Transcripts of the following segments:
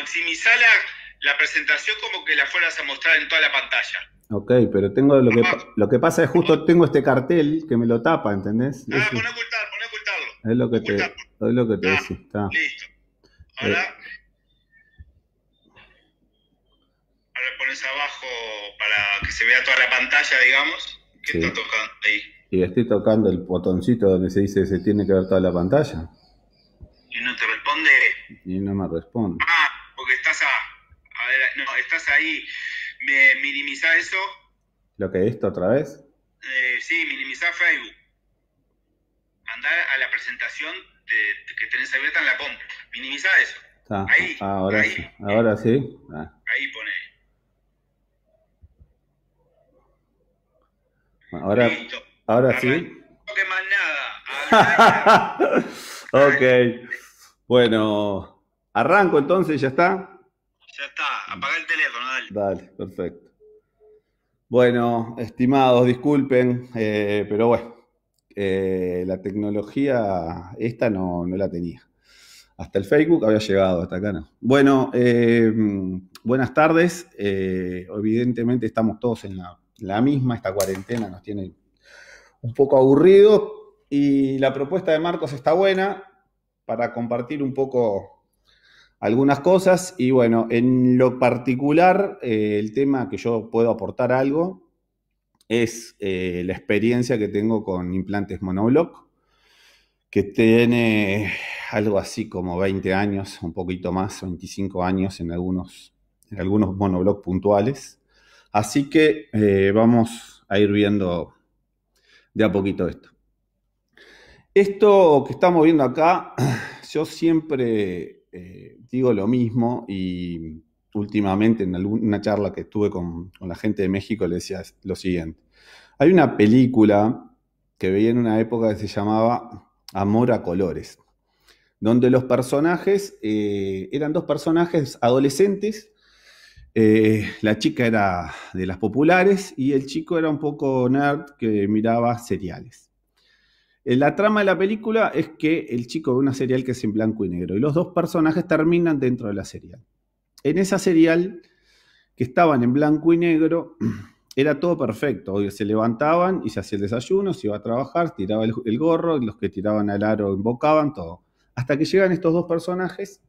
maximizá la, presentación como que la fueras a mostrar en toda la pantalla. Ok, pero tengo lo que, lo que pasa es justo tengo este cartel que me lo tapa, ¿entendés? Ah, pon a ocultar, ocultarlo. Es lo que te, es ah, Está. Listo. Ahora, eh. ahora pones abajo para que se vea toda la pantalla, digamos, que está tocando ahí. Y estoy tocando el botoncito donde se dice que se tiene que ver toda la pantalla. Y no te responde. Y no me responde. Ah, porque estás a, a ver, no, estás ahí, Me minimizá eso. ¿Lo que esto otra vez? Eh, sí, minimizá Facebook. Andá a la presentación que tenés abierta en la compu. Minimiza eso. ahí, ahora sí. Ahora sí. Ah. Ahí pone. Ahora, ahora sí. No que más nada. ok. Bueno. Arranco entonces, ¿ya está? Ya está, apaga el teléfono, dale. Dale, perfecto. Bueno, estimados, disculpen, eh, pero bueno, eh, la tecnología esta no, la tenía. Hasta el Facebook había llegado, hasta acá no. Bueno, eh, buenas tardes. evidentemente estamos todos en la, la misma, esta cuarentena nos tiene un poco aburridos y la propuesta de Marcos está buena para compartir un poco algunas cosas y bueno, en lo particular, eh, el tema que yo puedo aportar algo es eh, la experiencia que tengo con implantes monobloc, que tiene algo así como 20 años, un poquito más, 25 años en algunos, en algunos puntuales. Así que eh, vamos a ir viendo de a poquito esto. Esto que estamos viendo acá, yo siempre eh, digo lo mismo y últimamente en alguna charla que estuve con, la gente de México le decía lo siguiente. Hay una película que veía en una época que se llamaba Amor a Colores, donde los personajes eh, eran dos personajes adolescentes. Eh, la chica era de las populares y el chico era un poco nerd que miraba seriales. Eh, la trama de la película es que el chico ve una serial que es en blanco y negro y los dos personajes terminan dentro de la serial. En esa serial, que estaban en blanco y negro, era todo perfecto. se levantaban y se hacía el desayuno, se iba a trabajar, tiraba el, gorro, los que tiraban al aro invocaban, todo. Hasta que llegan estos dos personajes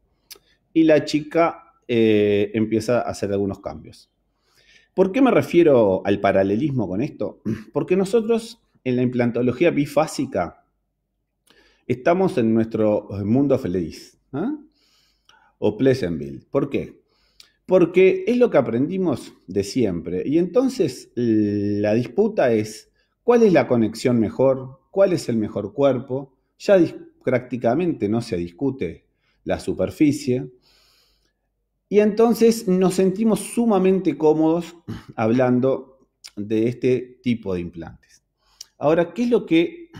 y la chica eh, empieza a hacer algunos cambios. ¿Por qué me refiero al paralelismo con esto? Porque nosotros en la implantología bifásica, estamos en nuestro eh, mundo feliz. ¿ah? O Pleasantville. ¿Por qué? Porque es lo que aprendimos de siempre. Y entonces la disputa es cuál es la conexión mejor, cuál es el mejor cuerpo. Ya prácticamente no se discute la superficie. Y entonces nos sentimos sumamente cómodos hablando de este tipo de implante. Ahora, ¿qué es lo que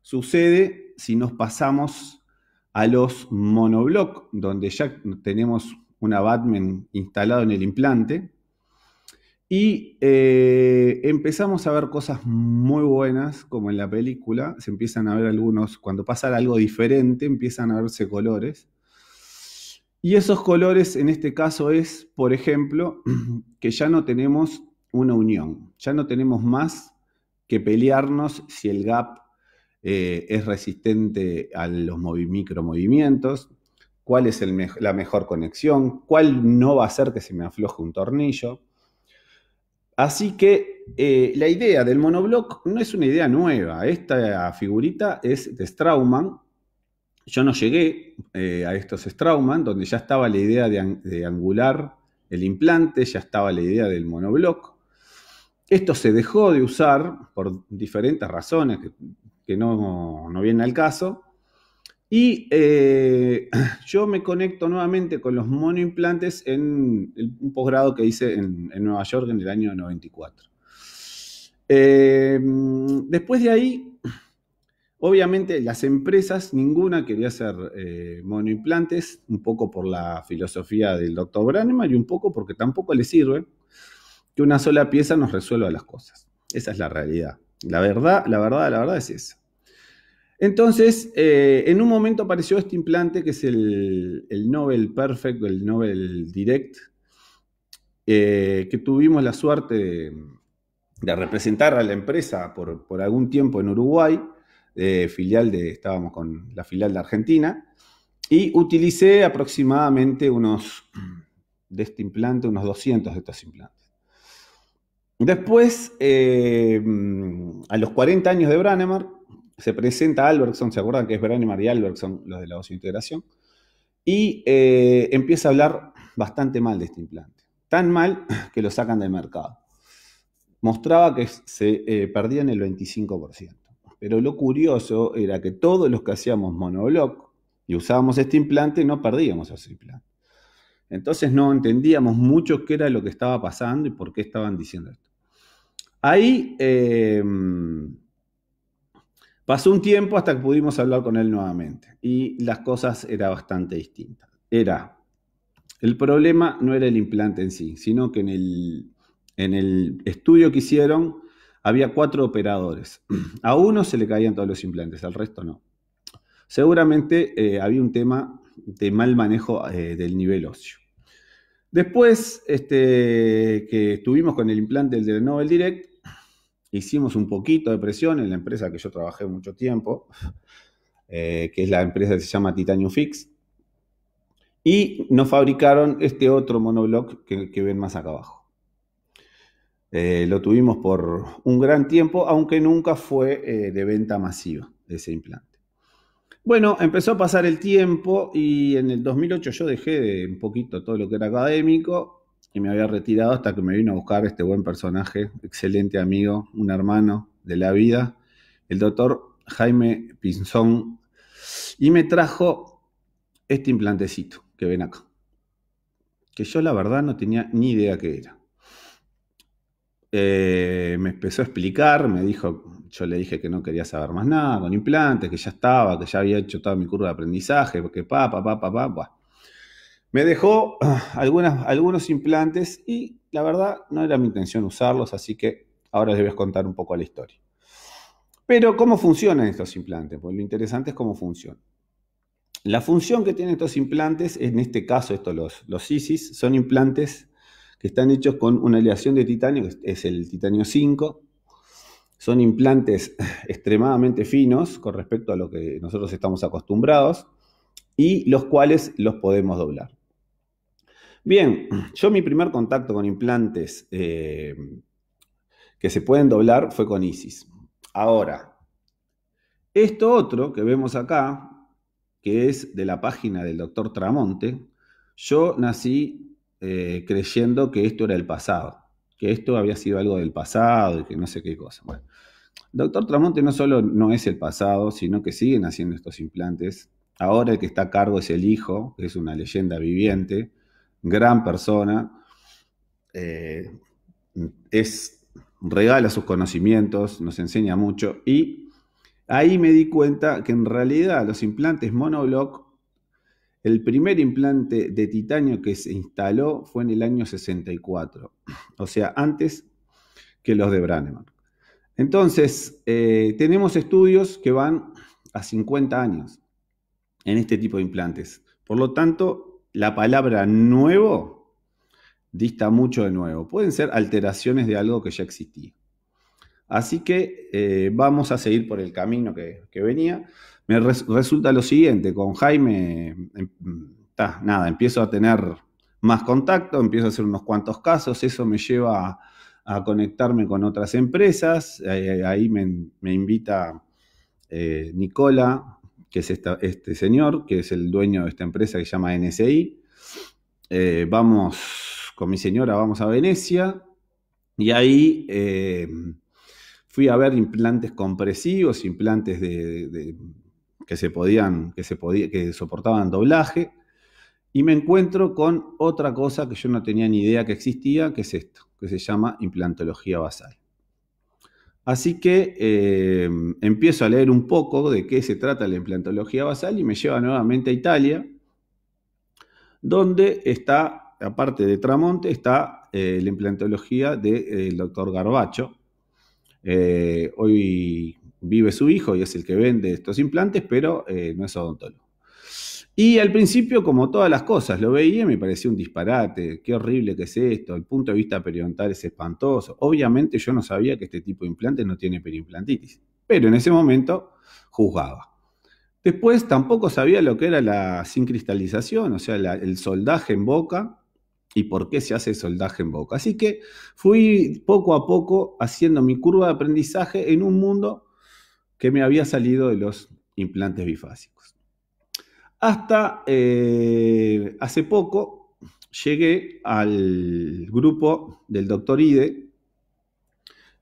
sucede si nos pasamos a los monobloc, donde ya tenemos un Batman instalado en el implante? Y eh, empezamos a ver cosas muy buenas, como en la película. Se empiezan a ver algunos, cuando pasa algo diferente, empiezan a verse colores. Y esos colores en este caso es, por ejemplo, que ya no tenemos una unión, ya no tenemos más pelearnos si el gap eh, es resistente a los micromovimientos, cuál es la mejor conexión, cuál no va a hacer que se me afloje un tornillo. Así que eh, la idea del monoblock no es una idea nueva. Esta figurita es de Strauman. Yo no llegué eh, a estos Strauman, donde ya estaba la idea de, de angular el implante, ya estaba la idea del monobloc. Esto se dejó de usar por diferentes razones que, no, no vienen al caso. Y eh, yo me conecto nuevamente con los monoimplantes en un posgrado que hice en, Nueva York en el año 94. Eh, después de ahí, obviamente las empresas, ninguna quería hacer eh, monoimplantes, un poco por la filosofía del doctor Branema y un poco porque tampoco le sirve que una sola pieza nos resuelva las cosas. Esa es la realidad. La verdad, la verdad, la verdad es esa. Entonces, eh, en un momento apareció este implante que es el, Nobel Perfect, el Nobel Direct, eh, que tuvimos la suerte de, representar a la empresa por, algún tiempo en Uruguay, eh, filial de, estábamos con la filial de Argentina, y utilicé aproximadamente unos, de este implante, unos 200 de estos implantes. Después, eh, a los 40 años de Branemar, se presenta Albertson, ¿se acuerdan que es Branemar y Albertson, los de la integración? Y eh, empieza a hablar bastante mal de este implante. Tan mal que lo sacan del mercado. Mostraba que se eh, perdían el 25%. Pero lo curioso era que todos los que hacíamos monobloc y usábamos este implante, no perdíamos ese implante. Entonces no entendíamos mucho qué era lo que estaba pasando y por qué estaban diciendo esto. Ahí em, pasó un tiempo hasta que pudimos hablar con él nuevamente y las cosas eran bastante distintas. Era, el problema no era el implante en sí, sino que en el, en el estudio que hicieron había cuatro operadores. A uno se le caían todos los implantes, al resto no. Seguramente eh, había un tema de mal manejo eh, del nivel óseo. Después este, que estuvimos con el implante del Nobel Direct, Hicimos un poquito de presión en la empresa que yo trabajé mucho tiempo, eh, que es la empresa que se llama Titanium Fix, y nos fabricaron este otro monobloc que, ven más acá abajo. Eh, lo tuvimos por un gran tiempo, aunque nunca fue eh, de venta masiva de ese implante. Bueno, empezó a pasar el tiempo y en el 2008 yo dejé de un poquito todo lo que era académico y me había retirado hasta que me vino a buscar este buen personaje, excelente amigo, un hermano de la vida, el doctor Jaime Pinzón, y me trajo este implantecito que ven acá, que yo la verdad no tenía ni idea qué era. Eh, me empezó a explicar, me dijo, yo le dije que no quería saber más nada con implantes, que ya estaba, que ya había hecho toda mi curva de aprendizaje, que papá pa, pa, pa, pa, pa. Me dejó ah, algunos implantes y la verdad no era mi intención usarlos, así que ahora debes voy a contar un poco la historia. Pero ¿cómo funcionan estos implantes? Pues lo interesante es cómo funcionan. La función que tienen estos implantes, en este caso estos los, los ISIS, son implantes que están hechos con una aleación de titanio, que es el titanio 5. Son implantes eh, extremadamente finos con respecto a lo que nosotros estamos acostumbrados y los cuales los podemos doblar. Bien, yo mi primer contacto con implantes eh, que se pueden doblar fue con ISIS. Ahora, esto otro que vemos acá, que es de la página del doctor Tramonte, yo nací eh, creyendo que esto era el pasado, que esto había sido algo del pasado y que no sé qué cosa. Bueno, doctor Tramonte no solo no es el pasado, sino que siguen haciendo estos implantes. Ahora el que está a cargo es el hijo, que es una leyenda viviente gran persona, eh, es, regala sus conocimientos, nos enseña mucho y ahí me di cuenta que en realidad los implantes monoblock, el primer implante de titanio que se instaló fue en el año 64, o sea, antes que los de Braneman. Entonces, eh, tenemos estudios que van a 50 años en este tipo de implantes. Por lo tanto, la palabra nuevo dista mucho de nuevo. Pueden ser alteraciones de algo que ya existía. Así que eh, vamos a seguir por el camino que, venía. Me resulta lo siguiente, con Jaime, em, nada, empiezo a tener más contacto, empiezo a hacer unos cuantos casos, eso me lleva a, conectarme con otras empresas, eh, ahí me, invita eh, Nicola que es este señor, que es el dueño de esta empresa que se llama NSI. Eh, vamos con mi señora, vamos a Venecia y ahí eh, fui a ver implantes compresivos, implantes de, que se podían, que, se podía, que soportaban doblaje y me encuentro con otra cosa que yo no tenía ni idea que existía, que es esto, que se llama implantología basal. Así que eh, empiezo a leer un poco de qué se trata la implantología basal y me lleva nuevamente a Italia, donde está, aparte de Tramonte, está eh, la implantología del doctor Garbacho. Eh, hoy vive su hijo y es el que vende estos implantes, pero no es odontólogo. Y al principio, como todas las cosas, lo veía y me parecía un disparate, qué horrible que es esto, el punto de vista periodontal es espantoso. Obviamente yo no sabía que este tipo de implante no tiene periimplantitis, pero en ese momento juzgaba. Después tampoco sabía lo que era la sincristalización, o sea, el soldaje en boca y por qué se hace soldaje en boca. Así que fui poco a poco haciendo mi curva de aprendizaje en un mundo que me había salido de los implantes bifásicos. Hasta eh, hace poco llegué al grupo del doctor IDE.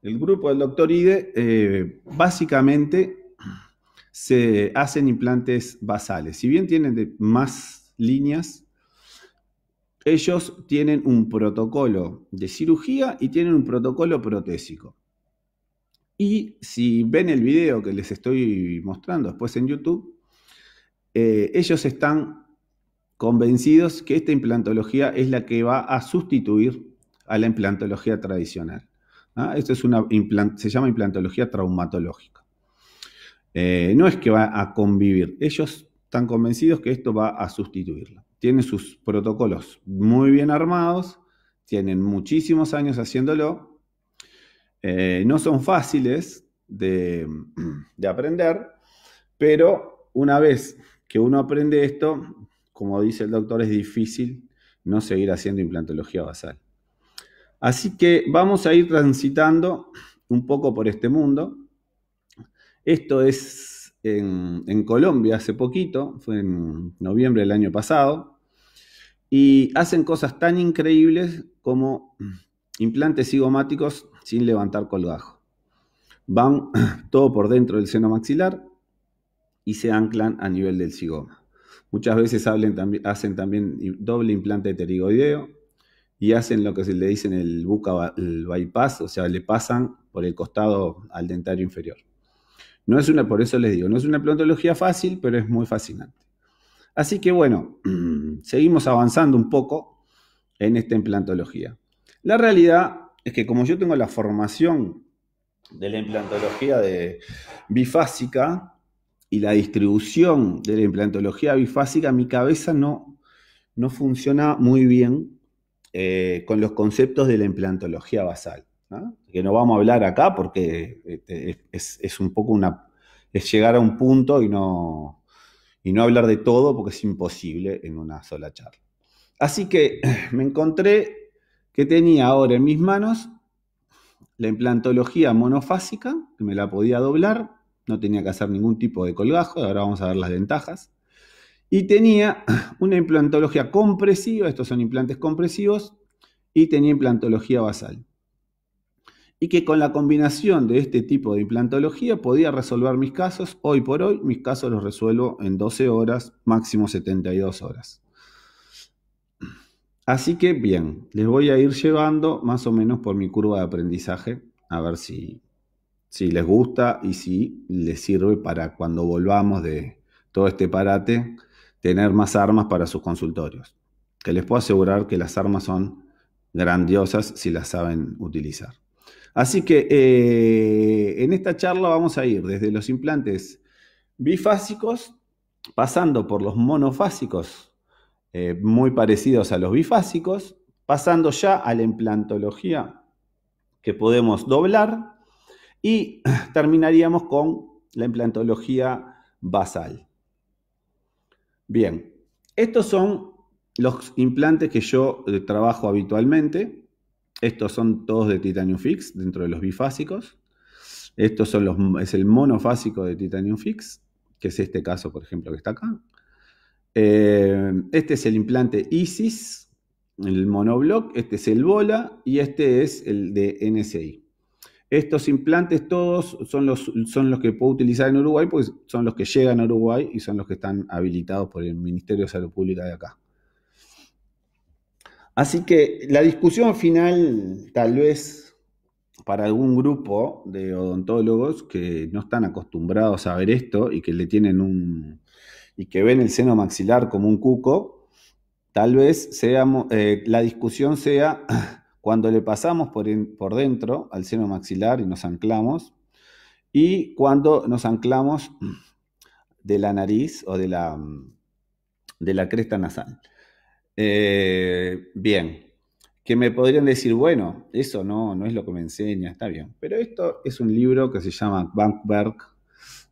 El grupo del doctor IDE eh, básicamente se hacen implantes basales. Si bien tienen más líneas, ellos tienen un protocolo de cirugía y tienen un protocolo protésico. Y si ven el video que les estoy mostrando después en YouTube, eh, ellos están convencidos que esta implantología es la que va a sustituir a la implantología tradicional. Esto es una se llama implantología traumatológica. Eh, no es que va a convivir, ellos están convencidos que esto va a sustituirla. Tienen sus protocolos muy bien armados, tienen muchísimos años haciéndolo, eh, no son fáciles de aprender, pero una vez que uno aprende esto, como dice el doctor, es difícil no seguir haciendo implantología basal. Así que vamos a ir transitando un poco por este mundo. Esto es en, Colombia hace poquito, fue en noviembre del año pasado, y hacen cosas tan increíbles como implantes cigomáticos sin levantar colgajo. Van todo por dentro del seno maxilar, y se anclan a nivel del cigoma. Muchas veces hacen también doble implante de pterigoideo y hacen lo que se le dice en el buca el bypass, o sea, le pasan por el costado al dentario inferior. No es una, por eso les digo, no es una implantología fácil, pero es muy fascinante. Así que bueno, seguimos avanzando un poco en esta implantología. La realidad es que como yo tengo la formación de la implantología de bifásica, y la distribución de la implantología bifásica, mi cabeza no, no funciona muy bien eh, con los conceptos de la implantología basal. Que no vamos a hablar acá porque este, es, un poco una. es llegar a un punto y no, y no hablar de todo porque es imposible en una sola charla. Así que me encontré que tenía ahora en mis manos la implantología monofásica, que me la podía doblar, no tenía que hacer ningún tipo de colgajo, ahora vamos a ver las ventajas. Y tenía una implantología compresiva, estos son implantes compresivos, y tenía implantología basal. Y que con la combinación de este tipo de implantología podía resolver mis casos. Hoy por hoy mis casos los resuelvo en 12 horas, máximo 72 horas. Así que bien, les voy a ir llevando más o menos por mi curva de aprendizaje, a ver si, si les gusta y si les sirve para cuando volvamos de todo este parate, tener más armas para sus consultorios. Que les puedo asegurar que las armas son grandiosas si las saben utilizar. Así que eh, en esta charla vamos a ir desde los implantes bifásicos, pasando por los monofásicos, eh, muy parecidos a los bifásicos, pasando ya a la implantología que podemos doblar y terminaríamos con la implantología basal. Bien, estos son los implantes que yo eh, trabajo habitualmente. Estos son todos de Titanium Fix dentro de los bifásicos. Estos son los, es el monofásico de Titanium Fix, que es este caso, por ejemplo, que está acá. Eh, este es el implante ISIS, el monoblock, este es el bola y este es el de NSI. Estos implantes todos son los, son los que puedo utilizar en Uruguay pues son los que llegan a Uruguay y son los que están habilitados por el Ministerio de Salud Pública de acá. Así que la discusión final, tal vez para algún grupo de odontólogos que no están acostumbrados a ver esto y que le tienen un y que ven el seno maxilar como un cuco, tal vez eh, la discusión sea cuando le pasamos por, por dentro al seno maxilar y nos anclamos, y cuando nos anclamos de la nariz o de la, mm, de la cresta nasal. Eh, bien, que me podrían decir, bueno, eso no, no es lo que me enseña, está bien. Pero esto es un libro que se llama Bankberg,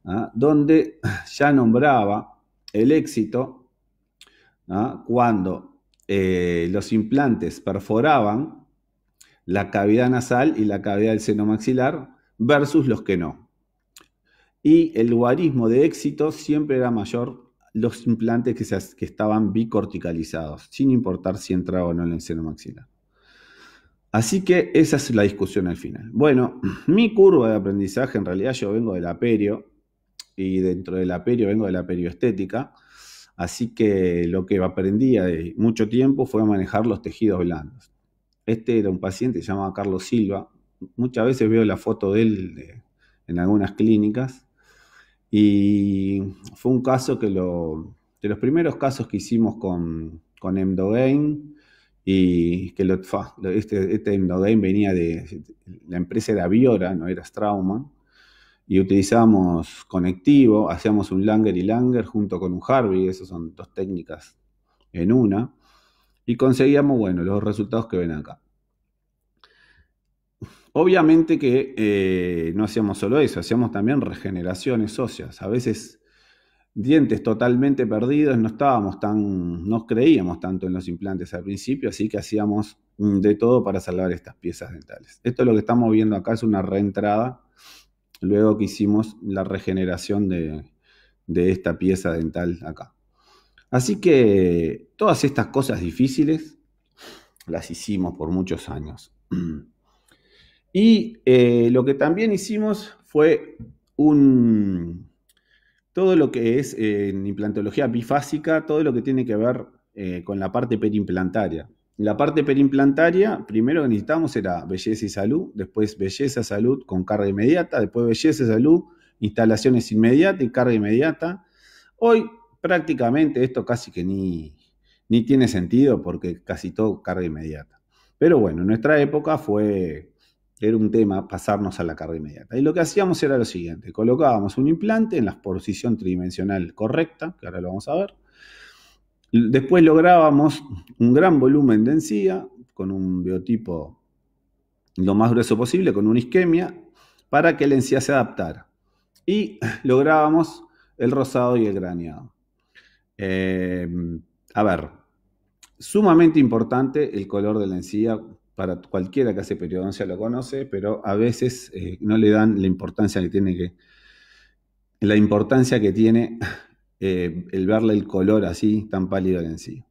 ¿ah? donde ya nombraba el éxito ¿ah? cuando eh, los implantes perforaban la cavidad nasal y la cavidad del seno maxilar versus los que no. Y el lugarismo de éxito siempre era mayor los implantes que, estaban bicorticalizados, sin importar si entraba o no en el seno maxilar. Así que esa es la discusión al final. Bueno, mi curva de aprendizaje, en realidad yo vengo del aperio, y dentro del aperio vengo de la perioestética, así que lo que aprendí de mucho tiempo fue manejar los tejidos blandos. Este era un paciente, que se llamaba Carlos Silva. Muchas veces veo la foto de él en algunas clínicas. Y fue un caso que lo, de los primeros casos que hicimos con, con y que este, este venía de, la empresa era Biora, no era Strauman, y utilizábamos conectivo, hacíamos un Langer y Langer junto con un Harvey, esas son dos técnicas en una, y conseguíamos, bueno, los resultados que ven acá. Obviamente que eh, no hacíamos solo eso, hacíamos también regeneraciones óseas. A veces dientes totalmente perdidos, no estábamos tan, no creíamos tanto en los implantes al principio, así que hacíamos mm, de todo para salvar estas piezas dentales. Esto es lo que estamos viendo acá, es una reentrada, luego que hicimos la regeneración de esta pieza dental acá. Así que todas estas cosas difíciles las hicimos por muchos años. Y eh, lo que también hicimos fue un... Todo lo que es eh, en implantología bifásica, todo lo que tiene que ver eh, con la parte perimplantaria. La parte perimplantaria, primero que necesitamos era belleza y salud, después belleza, salud con carga inmediata, después belleza y salud, instalaciones inmediatas y carga inmediata. Hoy prácticamente esto casi que ni, tiene sentido porque casi todo carga inmediata. Pero bueno, en nuestra época fue, era un tema pasarnos a la carga inmediata. Y lo que hacíamos era lo siguiente, colocábamos un implante en la posición tridimensional correcta, que ahora lo vamos a ver. Después lográbamos un gran volumen de encía con un biotipo lo más grueso posible, con una isquemia, para que la encía se adaptara. Y lográbamos el rosado y el graneado. Em, a ver, sumamente importante el color de la encía para cualquiera que hace periodoncia lo conoce, pero a veces eh, no le dan la importancia que tiene la importancia que tiene eh, el verle el color así tan pálido a la encía.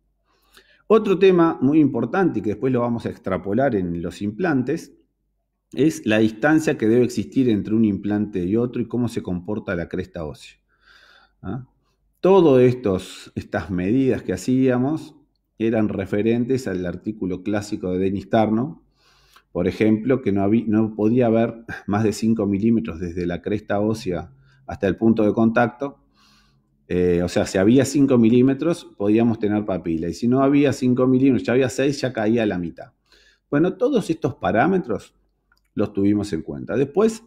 Otro tema muy importante y que después lo vamos a extrapolar en los implantes es la distancia que debe existir entre un implante y otro y cómo se comporta la cresta ósea. ¿ah? Todas estas medidas que hacíamos eran referentes al artículo clásico de Denis Tarnow, por ejemplo, que no, podía haber más de 5 milímetros desde la cresta ósea hasta el punto de contacto. Eh, o sea, si había 5 milímetros, podíamos tener papila. Y si no había 5 milímetros, ya había 6, ya caía a la mitad. Bueno, todos estos parámetros los tuvimos en cuenta. Después,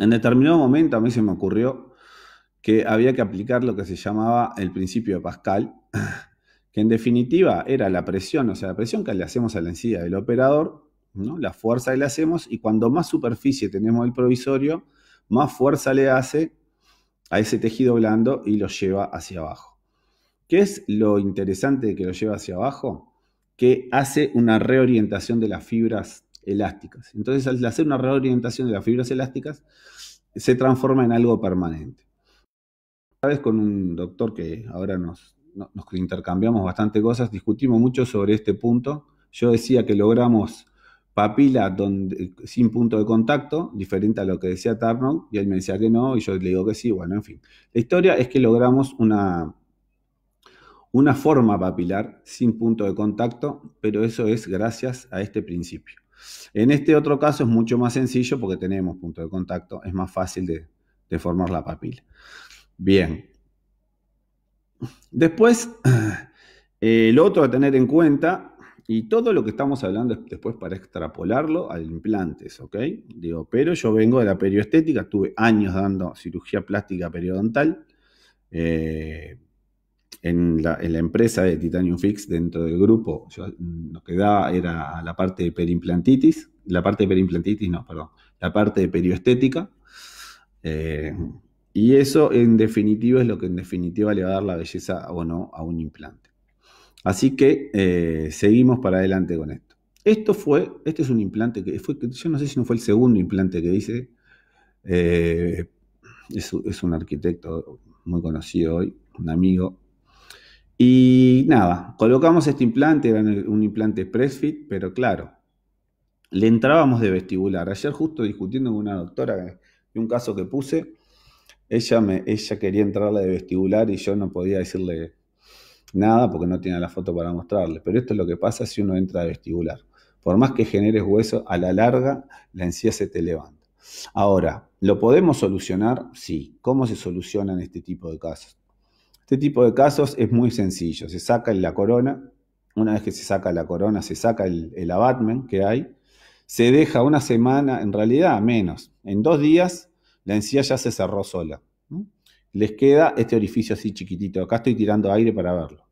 en determinado momento, a mí se me ocurrió que había que aplicar lo que se llamaba el principio de Pascal, que en definitiva era la presión, o sea, la presión que le hacemos a la encía del operador, ¿no? la fuerza que le hacemos, y cuando más superficie tenemos el provisorio, más fuerza le hace a ese tejido blando y lo lleva hacia abajo. ¿Qué es lo interesante de que lo lleva hacia abajo? Que hace una reorientación de las fibras elásticas. Entonces, al hacer una reorientación de las fibras elásticas, se transforma en algo permanente. Una vez con un doctor que ahora nos, intercambiamos bastante cosas, discutimos mucho sobre este punto. Yo decía que logramos papila sin punto de contacto, diferente a lo que decía Tarnow, y él me decía que no, y yo le digo que sí, bueno, en fin. La historia es que logramos una, una forma papilar sin punto de contacto, pero eso es gracias a este principio. En este otro caso es mucho más sencillo porque tenemos punto de contacto, es más fácil de, de formar la papila. Bien. Después, el eh, otro a tener en cuenta, y todo lo que estamos hablando es después para extrapolarlo al implantes, ¿ok? Digo, pero yo vengo de la periestética estuve años dando cirugía plástica periodontal. Eh, en la, empresa de Titanium Fix, dentro del grupo, mm, lo que daba era la parte de perimplantitis, la parte de perimplantitis, no, perdón, la parte de periestética eh, y eso en definitiva es lo que en definitiva le va a dar la belleza o no a un implante. Así que eh, seguimos para adelante con esto. Esto fue, este es un implante que fue, yo no sé si no fue el segundo implante que hice. Eh, es, es un arquitecto muy conocido hoy, un amigo, y nada, colocamos este implante, era un implante presfit pero claro, le entrábamos de vestibular. Ayer justo discutiendo con una doctora de un caso que puse, ella, me, quería entrarle de vestibular y yo no podía decirle nada porque no tenía la foto para mostrarle. Pero esto es lo que pasa si uno entra de vestibular. Por más que generes hueso, a la larga la encía se te levanta. Ahora, ¿lo podemos solucionar? Sí. ¿Cómo se solucionan este tipo de casos? Este tipo de casos es muy sencillo. Se saca la corona. Una vez que se saca la corona, se saca el, el que hay. Se deja una semana, en realidad menos. En dos días la encía ya se cerró sola. Les queda este orificio así chiquitito. Acá estoy tirando aire para verlo.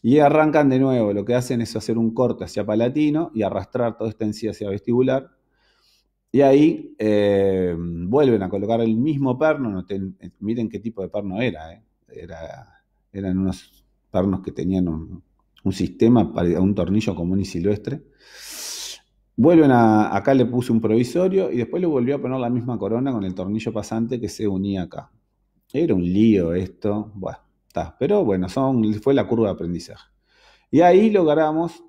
Y arrancan de nuevo. Lo que hacen es hacer un corte hacia palatino y arrastrar toda esta encía hacia vestibular. Y ahí eh, vuelven a colocar el mismo perno. Eh, miren qué tipo de perno ¿eh? era, eran unos pernos que tenían un, un sistema para un tornillo común y silvestre. Vuelven a, acá le puse un provisorio y después le volvió a poner la misma corona con el tornillo pasante que se unía acá. Era un lío esto, bueno, está, pero bueno, son, fue la curva de aprendizaje. Y ahí logramos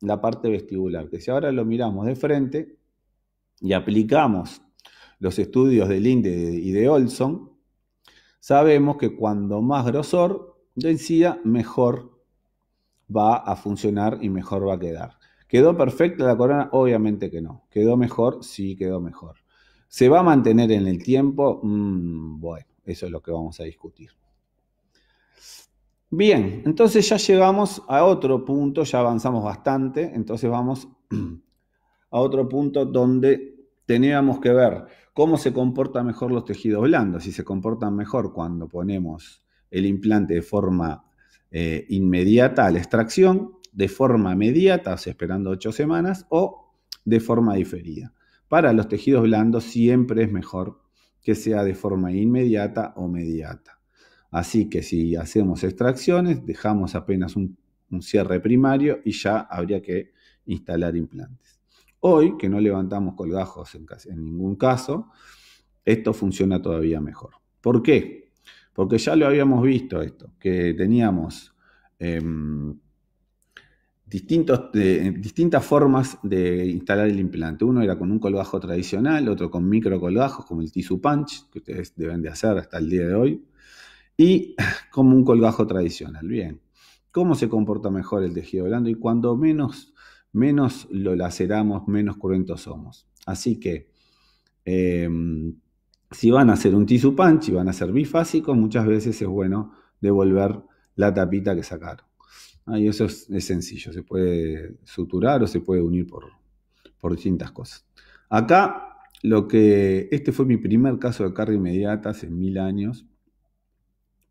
la parte vestibular, que si ahora lo miramos de frente y aplicamos los estudios de Linde y de Olson, sabemos que cuando más grosor de mejor va a funcionar y mejor va a quedar. ¿Quedó perfecta la corona? Obviamente que no. ¿Quedó mejor? Sí, quedó mejor. ¿Se va a mantener en el tiempo? Mm, bueno, eso es lo que vamos a discutir. Bien, entonces ya llegamos a otro punto, ya avanzamos bastante, entonces vamos a otro punto donde teníamos que ver cómo se comportan mejor los tejidos blandos, si se comportan mejor cuando ponemos el implante de forma eh, inmediata a la extracción, de forma mediata, o esperando ocho semanas, o de forma diferida. Para los tejidos blandos siempre es mejor que sea de forma inmediata o mediata. Así que si hacemos extracciones, dejamos apenas un, cierre primario y ya habría que instalar implantes. Hoy, que no levantamos colgajos en, en ningún caso, esto funciona todavía mejor. ¿Por qué? Porque ya lo habíamos visto esto, que teníamos... Em, distintas formas de instalar el implante. Uno era con un colgajo tradicional, otro con micro colgajos, como el Tissue Punch, que ustedes deben de hacer hasta el día de hoy, y como un colgajo tradicional. Bien, ¿cómo se comporta mejor el tejido blando? Y cuando menos, menos lo laceramos, menos cruentos somos. Así que, em, si van a hacer un Tissue Punch y van a ser bifásicos, muchas veces es bueno devolver la tapita que sacaron eso es, sencillo, se puede suturar o se puede unir por, por distintas cosas. Acá, lo que. Este fue mi primer caso de carga inmediata hace mil años.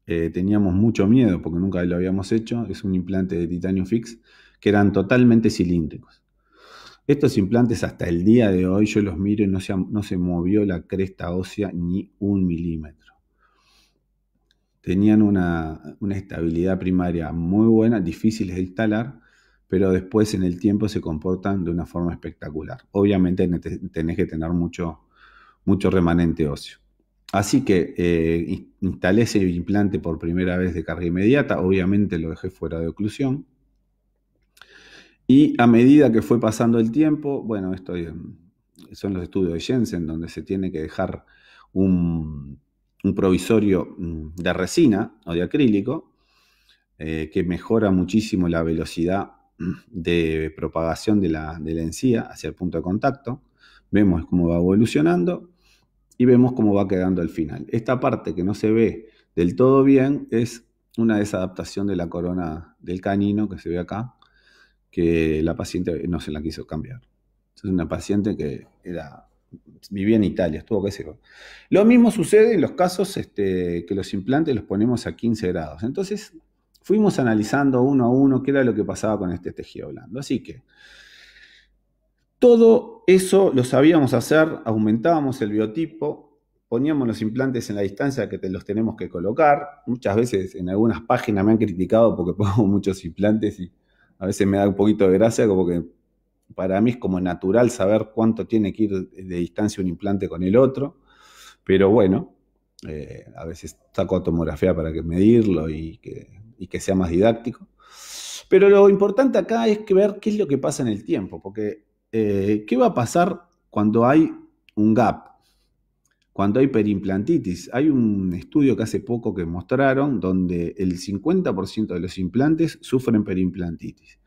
Eh, teníamos mucho miedo porque nunca lo habíamos hecho. Es un implante de titanio fix que eran totalmente cilíndricos. Estos implantes hasta el día de hoy yo los miro y no no se movió la cresta ósea ni un milímetro tenían una, estabilidad primaria muy buena, difíciles de instalar, pero después en el tiempo se comportan de una forma espectacular. Obviamente tenés que tener mucho, mucho remanente óseo. Así que eh, instalé ese implante por primera vez de carga inmediata, obviamente lo dejé fuera de oclusión. Y a medida que fue pasando el tiempo, bueno, son los estudios de Jensen, donde se tiene que dejar un, un provisorio mm, de resina o de acrílico eh, que mejora muchísimo la velocidad mm, de propagación de la, de la encía hacia el punto de contacto. Vemos cómo va evolucionando y vemos cómo va quedando al final. Esta parte que no se ve del todo bien es una desadaptación de la corona del canino que se ve acá, que la paciente no se la quiso cambiar. Es una paciente que era vivía en Italia, estuvo que ser. Lo mismo sucede en los casos este, que los implantes los ponemos a 15 grados. Entonces, fuimos analizando uno a uno qué era lo que pasaba con este tejido blando. Así que todo eso lo sabíamos hacer, aumentábamos el biotipo, poníamos los implantes en la distancia que te los tenemos que colocar. Muchas veces en algunas páginas me han criticado porque pongo muchos implantes y a veces me da un poquito de gracia como que para mí es como natural saber cuánto tiene que ir de distancia un implante con el otro, pero bueno, eh, a veces saco tomografía para que medirlo y que, sea más didáctico. Pero lo importante acá es que ver qué es lo que pasa en el tiempo, porque eh, ¿qué va a pasar cuando hay un gap? Cuando hay perimplantitis, hay un estudio que hace poco que mostraron donde el 50% de los implantes sufren perimplantitis.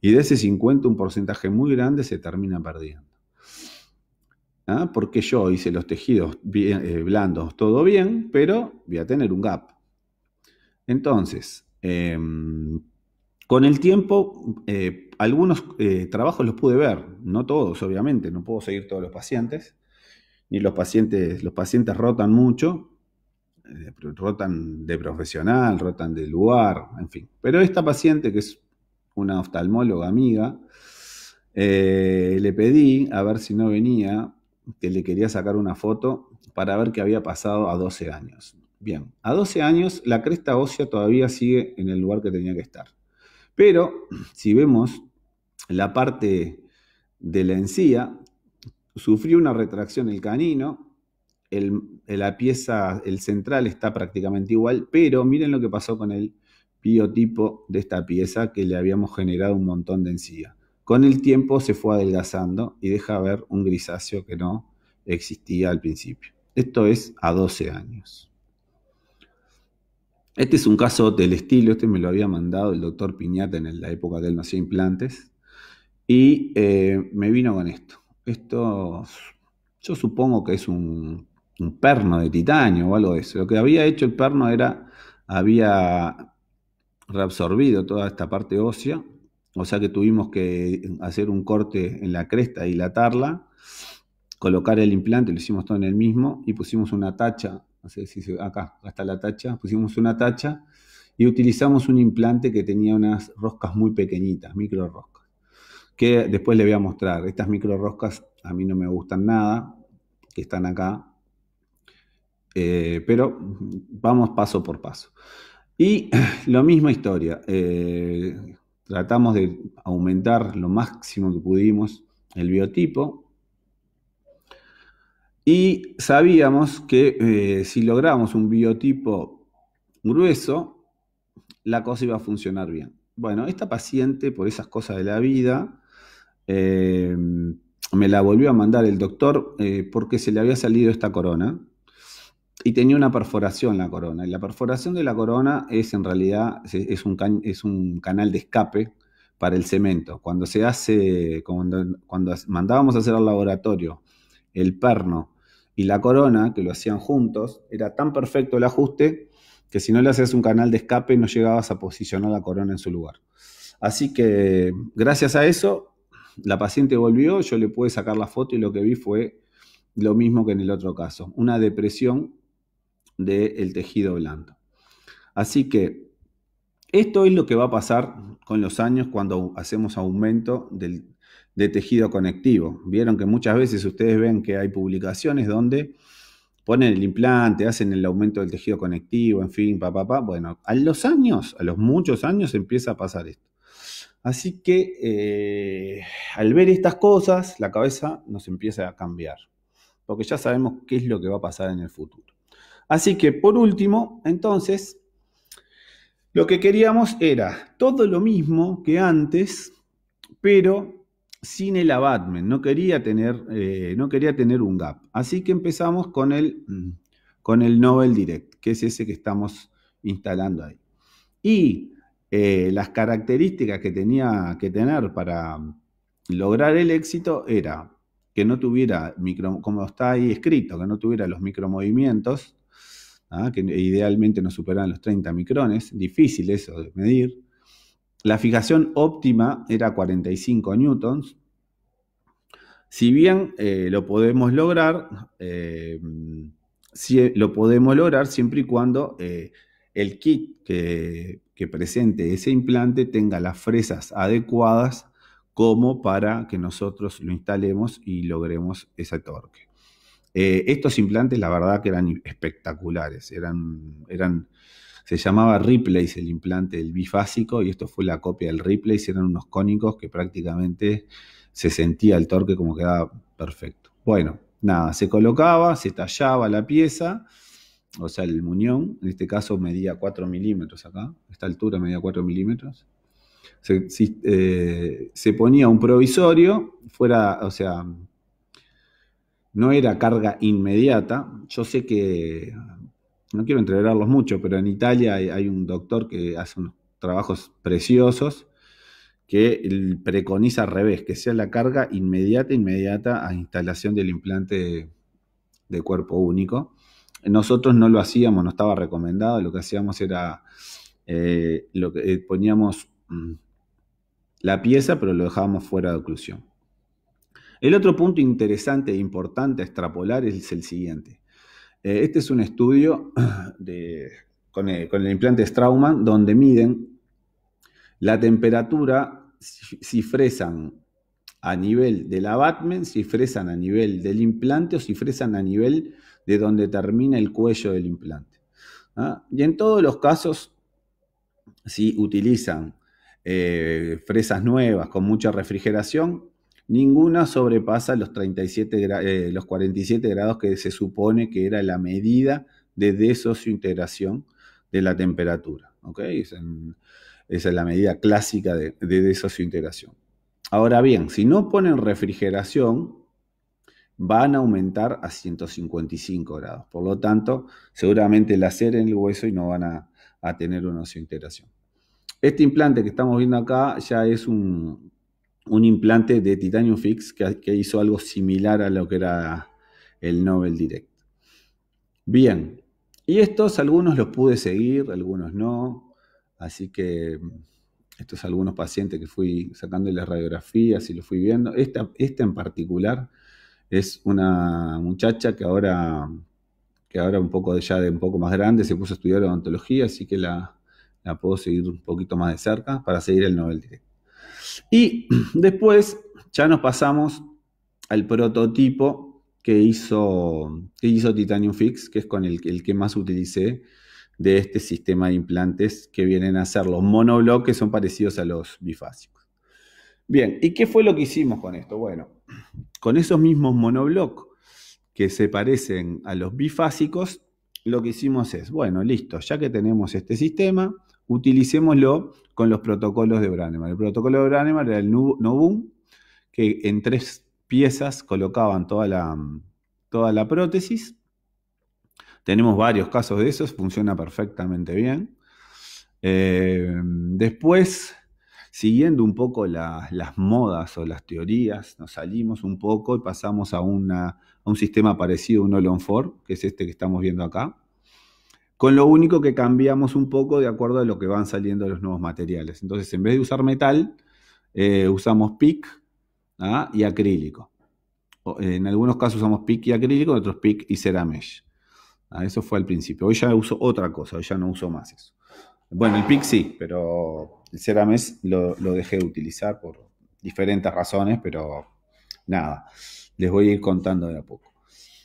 Y de ese 50 un porcentaje muy grande se termina perdiendo. ¿Ah? Porque yo hice los tejidos eh, blandos todo bien, pero voy a tener un gap. Entonces, em, con el tiempo, eh, algunos eh, trabajos los pude ver, no todos, obviamente, no puedo seguir todos los pacientes, ni los pacientes, los pacientes rotan mucho, rotan de profesional, rotan de lugar, en fin. Pero esta paciente que es una oftalmóloga amiga, eh, le pedí a ver si no venía, que le quería sacar una foto para ver qué había pasado a 12 años. Bien, a 12 años la cresta ósea todavía sigue en el lugar que tenía que estar. Pero si vemos la parte de la encía, sufrió una retracción el canino, la pieza, el central está prácticamente igual, pero miren lo que pasó con el biotipo de esta pieza que le habíamos generado un montón de encía. Con el tiempo se fue adelgazando y deja ver un grisáceo que no existía al principio. Esto es a 12 años. Este es un caso del estilo, este me lo había mandado el doctor Piñata en la época del él no hacía implantes. Y eh, me vino con esto. Esto yo supongo que es un, un perno de titanio o algo de eso. Lo que había hecho el perno era, había reabsorbido toda esta parte ósea, o sea que tuvimos que hacer un corte en la cresta, y dilatarla, colocar el implante, lo hicimos todo en el mismo y pusimos una tacha, no si se, acá, hasta la tacha, pusimos una tacha y utilizamos un implante que tenía unas roscas muy pequeñitas, micro roscas, que después le voy a mostrar. Estas micro roscas a mí no me gustan nada, que están acá, eh, pero vamos paso por paso. Y lo misma historia, eh, tratamos de aumentar lo máximo que pudimos el biotipo, y sabíamos que eh, si logramos un biotipo grueso, la cosa iba a funcionar bien. Bueno, esta paciente, por esas cosas de la vida, eh, me la volvió a mandar el doctor porque se le había salido esta corona y tenía una perforación la corona. Y la perforación de la corona es en realidad es un, es un canal de escape para el cemento. Cuando se hace, cuando, cuando mandábamos a hacer al laboratorio el perno y la corona, que lo hacían juntos, era tan perfecto el ajuste que si no le hacías un canal de escape no llegabas a posicionar la corona en su lugar. Así que gracias a eso, la paciente volvió, yo le pude sacar la foto y lo que vi fue lo mismo que en el otro caso, una depresión del tejido blando. Así que esto es lo que va a pasar con los años cuando hacemos aumento del, de tejido conectivo. Vieron que muchas veces ustedes ven que hay publicaciones donde ponen el implante, hacen el aumento del tejido conectivo, en fin, papá, Bueno, a los años, a los muchos años empieza a pasar esto. Así que eh, al ver estas cosas, la cabeza nos empieza a cambiar, porque ya sabemos qué es lo que va a pasar en el futuro. Así que por último, entonces, lo que queríamos era todo lo mismo que antes, pero sin el abatment. No quería tener, eh, no quería tener un gap. Así que empezamos con el, mm, con el Nobel Direct, que es ese que estamos instalando ahí. Y eh, las características que tenía que tener para mm, lograr el éxito era que no tuviera micro, como está ahí escrito, que no tuviera los micromovimientos, ¿ah? que idealmente no superan los 30 micrones, difícil eso de medir. La fijación óptima era 45 newtons. Si bien eh, lo podemos lograr, eh, si eh, lo podemos lograr siempre y cuando el kit que presente ese implante tenga las fresas adecuadas como para que nosotros lo instalemos y logremos ese torque. Eh, estos implantes, la verdad que eran espectaculares, eran, eran, se llamaba Replace el implante, el bifásico, y esto fue la copia del Replace, eran unos cónicos que prácticamente se sentía el torque como quedaba perfecto. Bueno, nada, se colocaba, se tallaba la pieza, o sea, el muñón, en este caso medía 4 milímetros acá, esta altura medía 4 milímetros. Se, eh, se ponía un provisorio, fuera, o sea, no era carga inmediata. Yo sé que, no quiero entregarlos mucho, pero en Italia hay, un doctor que hace unos trabajos preciosos que preconiza al revés, que sea la carga inmediata, inmediata a instalación del implante de cuerpo único. Nosotros no lo hacíamos, no estaba recomendado, lo que hacíamos era, eh, lo que, eh, poníamos mm, la pieza, pero lo dejábamos fuera de oclusión. El otro punto interesante e importante a extrapolar es el siguiente. Eh, este es un estudio eh, con, el, implante Strauman donde miden la temperatura si fresan a nivel del abatment, si fresan a nivel del implante o si fresan a nivel de donde termina el cuello del implante. ¿ah? Y en todos los casos, si utilizan eh, fresas nuevas con mucha refrigeración, ninguna sobrepasa los, 47 eh, grados que se supone que era la medida de desociointegración de la temperatura. esa es la medida clásica de, de desociointegración. Ahora bien, si no ponen refrigeración, van a aumentar a 155 grados. Por lo tanto, seguramente la cera en el hueso y no van a, tener una ociointegración. Este implante que estamos viendo acá ya es un un implante de Titanium Fix que, hizo algo similar a lo que era el Nobel Direct. Bien, y estos algunos los pude seguir, algunos no, así que mm, estos algunos pacientes que fui sacando las radiografías y los fui viendo. Esta, en particular es una muchacha que ahora, que ahora un poco ya de un poco más grande se puso a estudiar odontología, así que la, la puedo seguir un poquito más de cerca para seguir el Nobel Direct. Y después ya nos pasamos al prototipo que hizo, Titanium Fix, que es con el, que más utilicé de este sistema de implantes que vienen a ser los monoblocs, que son parecidos a los bifásicos. Bien, ¿y qué fue lo que hicimos con esto? Bueno, con esos mismos monoblocs que se parecen a los bifásicos, lo que hicimos es, bueno, listo, ya que tenemos este sistema, utilicémoslo con los protocolos de Branemar. El protocolo de Branemar era el Novum, que en tres piezas colocaban mm, toda la, prótesis. Tenemos varios casos de esos, funciona perfectamente bien. Eh, después, siguiendo un poco las modas o las teorías, nos salimos un poco y pasamos a, un sistema parecido un Olonfor, que es este que estamos viendo acá con lo único que cambiamos un poco de acuerdo a lo que van saliendo los nuevos materiales. Entonces, en vez de usar metal, eh, usamos PIC ¿ah? y acrílico. en algunos casos usamos PIC y acrílico, en otros PIC y ceramesh. ¿ah? Eso fue al principio. Hoy ya uso otra cosa, hoy ya no uso más eso. Bueno, el PIC sí, pero el ceramesh lo dejé de utilizar por diferentes razones, pero nada, les voy a ir contando de a poco.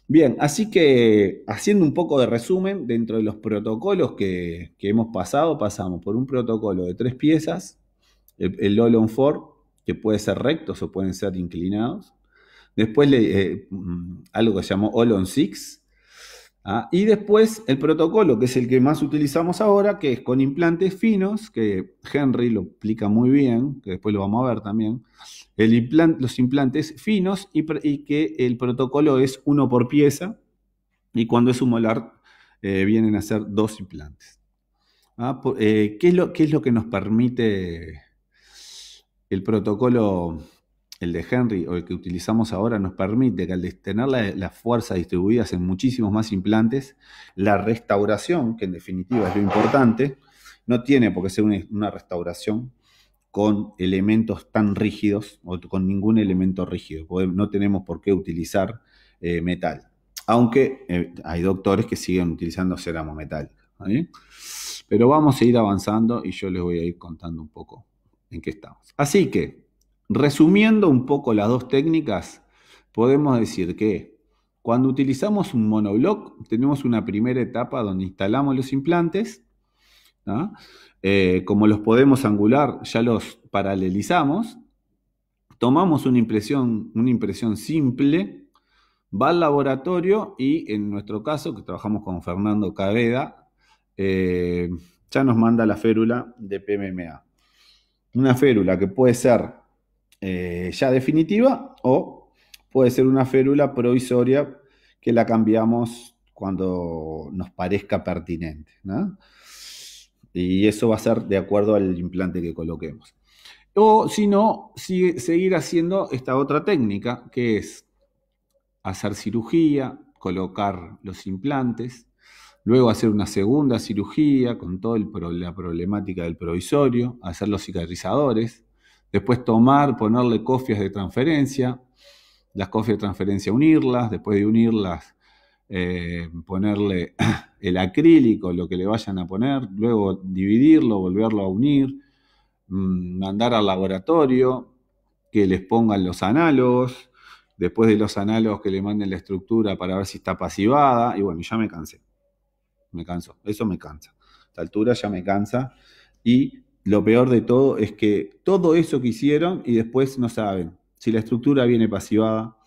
Bien, así que haciendo un poco de resumen, dentro de los protocolos que, hemos pasado, pasamos por un protocolo de tres piezas, el, el all four, que puede ser rectos o pueden ser inclinados. Después eh, mm, algo que se llamó all on six. ¿ah? Y después el protocolo, que es el que más utilizamos ahora, que es con implantes finos, que Henry lo explica muy bien, que después lo vamos a ver también los implantes finos y, que el protocolo es uno por pieza y cuando es un molar eh, vienen a ser dos implantes. Ah, eh, ¿qué, es lo, que nos permite el protocolo, el de Henry o el que utilizamos ahora, nos permite que al tener las la fuerzas distribuidas en muchísimos más implantes, la restauración, que en definitiva es lo importante, no tiene por qué ser una restauración con elementos tan rígidos o con ningún elemento rígido. No tenemos por qué utilizar eh, metal. Aunque eh, hay doctores que siguen utilizando cerámica metal ¿eh? Pero vamos a ir avanzando y yo les voy a ir contando un poco en qué estamos. Así que, resumiendo un poco las dos técnicas, podemos decir que cuando utilizamos un monobloc, tenemos una primera etapa donde instalamos los implantes eh, como los podemos angular, ya los paralelizamos, tomamos una impresión, una impresión simple, va al laboratorio y en nuestro caso, que trabajamos con Fernando Caveda, eh, ya nos manda la férula de PMMA. Una férula que puede ser eh, ya definitiva o puede ser una férula provisoria que la cambiamos cuando nos parezca pertinente. Y eso va a ser de acuerdo al implante que coloquemos. O si no, seguir haciendo esta otra técnica, que es hacer cirugía, colocar los implantes, luego hacer una segunda cirugía con toda la problemática del provisorio, hacer los cicatrizadores, después tomar, ponerle cofias de transferencia, las cofias de transferencia unirlas, después de unirlas eh, ponerle el acrílico, lo que le vayan a poner, luego dividirlo, volverlo a unir, mm, mandar al laboratorio, que les pongan los análogos, después de los análogos que le manden la estructura para ver si está pasivada, y bueno, ya me cansé, me canso, eso me cansa, a esta altura ya me cansa, y lo peor de todo es que todo eso que hicieron y después no saben si la estructura viene pasivada,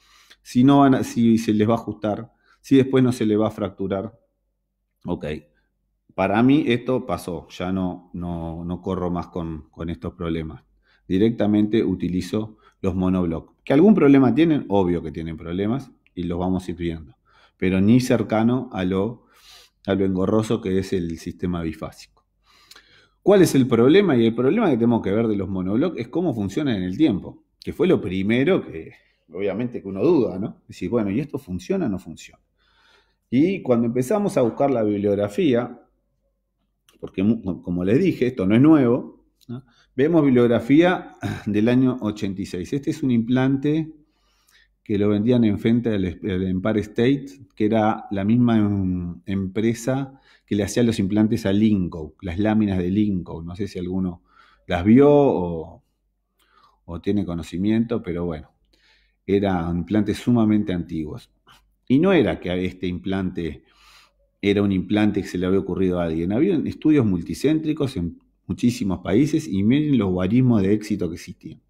si, no van si se les va a ajustar, si después no se les va a fracturar, Ok, para mí esto pasó, ya no, no, corro más con, estos problemas. Directamente utilizo los monoblocks. ¿Que algún problema tienen? Obvio que tienen problemas y los vamos a ir viendo, pero ni cercano a lo, engorroso que es el sistema bifásico. ¿Cuál es el problema? Y el problema que tenemos que ver de los monoblocks es cómo funcionan en el tiempo, que fue lo primero que obviamente que uno duda, ¿no? Decir bueno, ¿y esto funciona o no funciona? Y cuando empezamos a buscar la bibliografía, porque como les dije, esto no es nuevo, vemos bibliografía del año 86. Este es un implante que lo vendían en frente del Empire State, que era la misma em, empresa que le hacía los implantes a Lincoln, las láminas de Lincoln. No sé si alguno las vio o, o tiene conocimiento, pero bueno, eran implantes sumamente antiguos. Y no era que este implante era un implante que se le había ocurrido a alguien. Había estudios multicéntricos en muchísimos países y miren los guarismos de éxito que existían.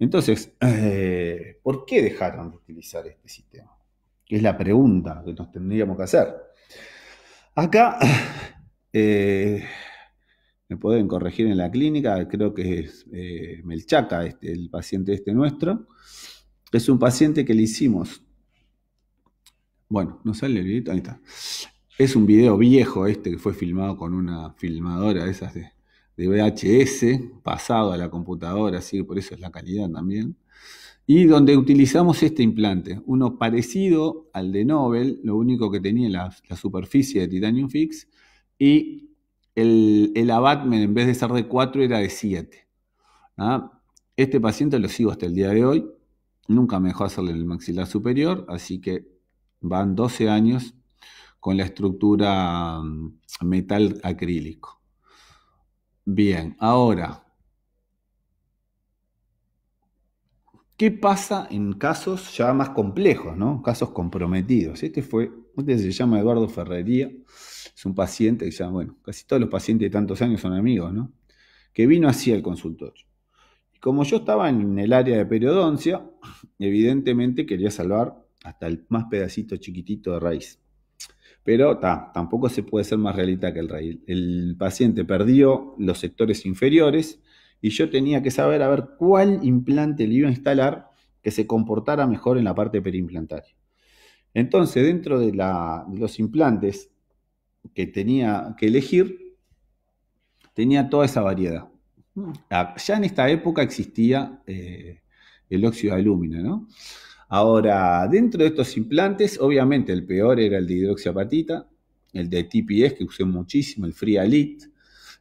Entonces, eh, ¿por qué dejaron de utilizar este sistema? es la pregunta que nos tendríamos que hacer. Acá eh, me pueden corregir en la clínica, creo que es eh, Melchaca, este, el paciente este nuestro. Es un paciente que le hicimos bueno, no sale el video. ahí está. Es un video viejo este que fue filmado con una filmadora de esas de, VHS, pasado a la computadora, así por eso es la calidad también. Y donde utilizamos este implante, uno parecido al de Nobel, lo único que tenía la, superficie de Titanium Fix, y el, el, en vez de ser de 4 era de 7. ¿Ah? Este paciente lo sigo hasta el día de hoy, nunca me dejó hacerle el maxilar superior, así que van 12 años con la estructura mm, metal acrílico. Bien, ahora, ¿qué pasa en casos ya más complejos, ¿no? casos comprometidos? Este fue, este se llama Eduardo Ferrería, es un paciente que ya, bueno, casi todos los pacientes de tantos años son amigos, ¿no? Que vino así al consultorio. Y como yo estaba en el área de periodoncia, evidentemente quería salvar hasta el más pedacito chiquitito de raíz. Pero ta, tampoco se puede ser más realista que el rey. El paciente perdió los sectores inferiores y yo tenía que saber a ver cuál implante le iba a instalar que se comportara mejor en la parte perimplantaria. Entonces, dentro de, los implantes que tenía que elegir, tenía toda esa variedad. Ah, ya en esta época existía eh, el óxido de aluminio ¿no? Ahora, dentro de estos implantes, obviamente el peor era el de hidroxiapatita, el de TPS que usé muchísimo, el Free este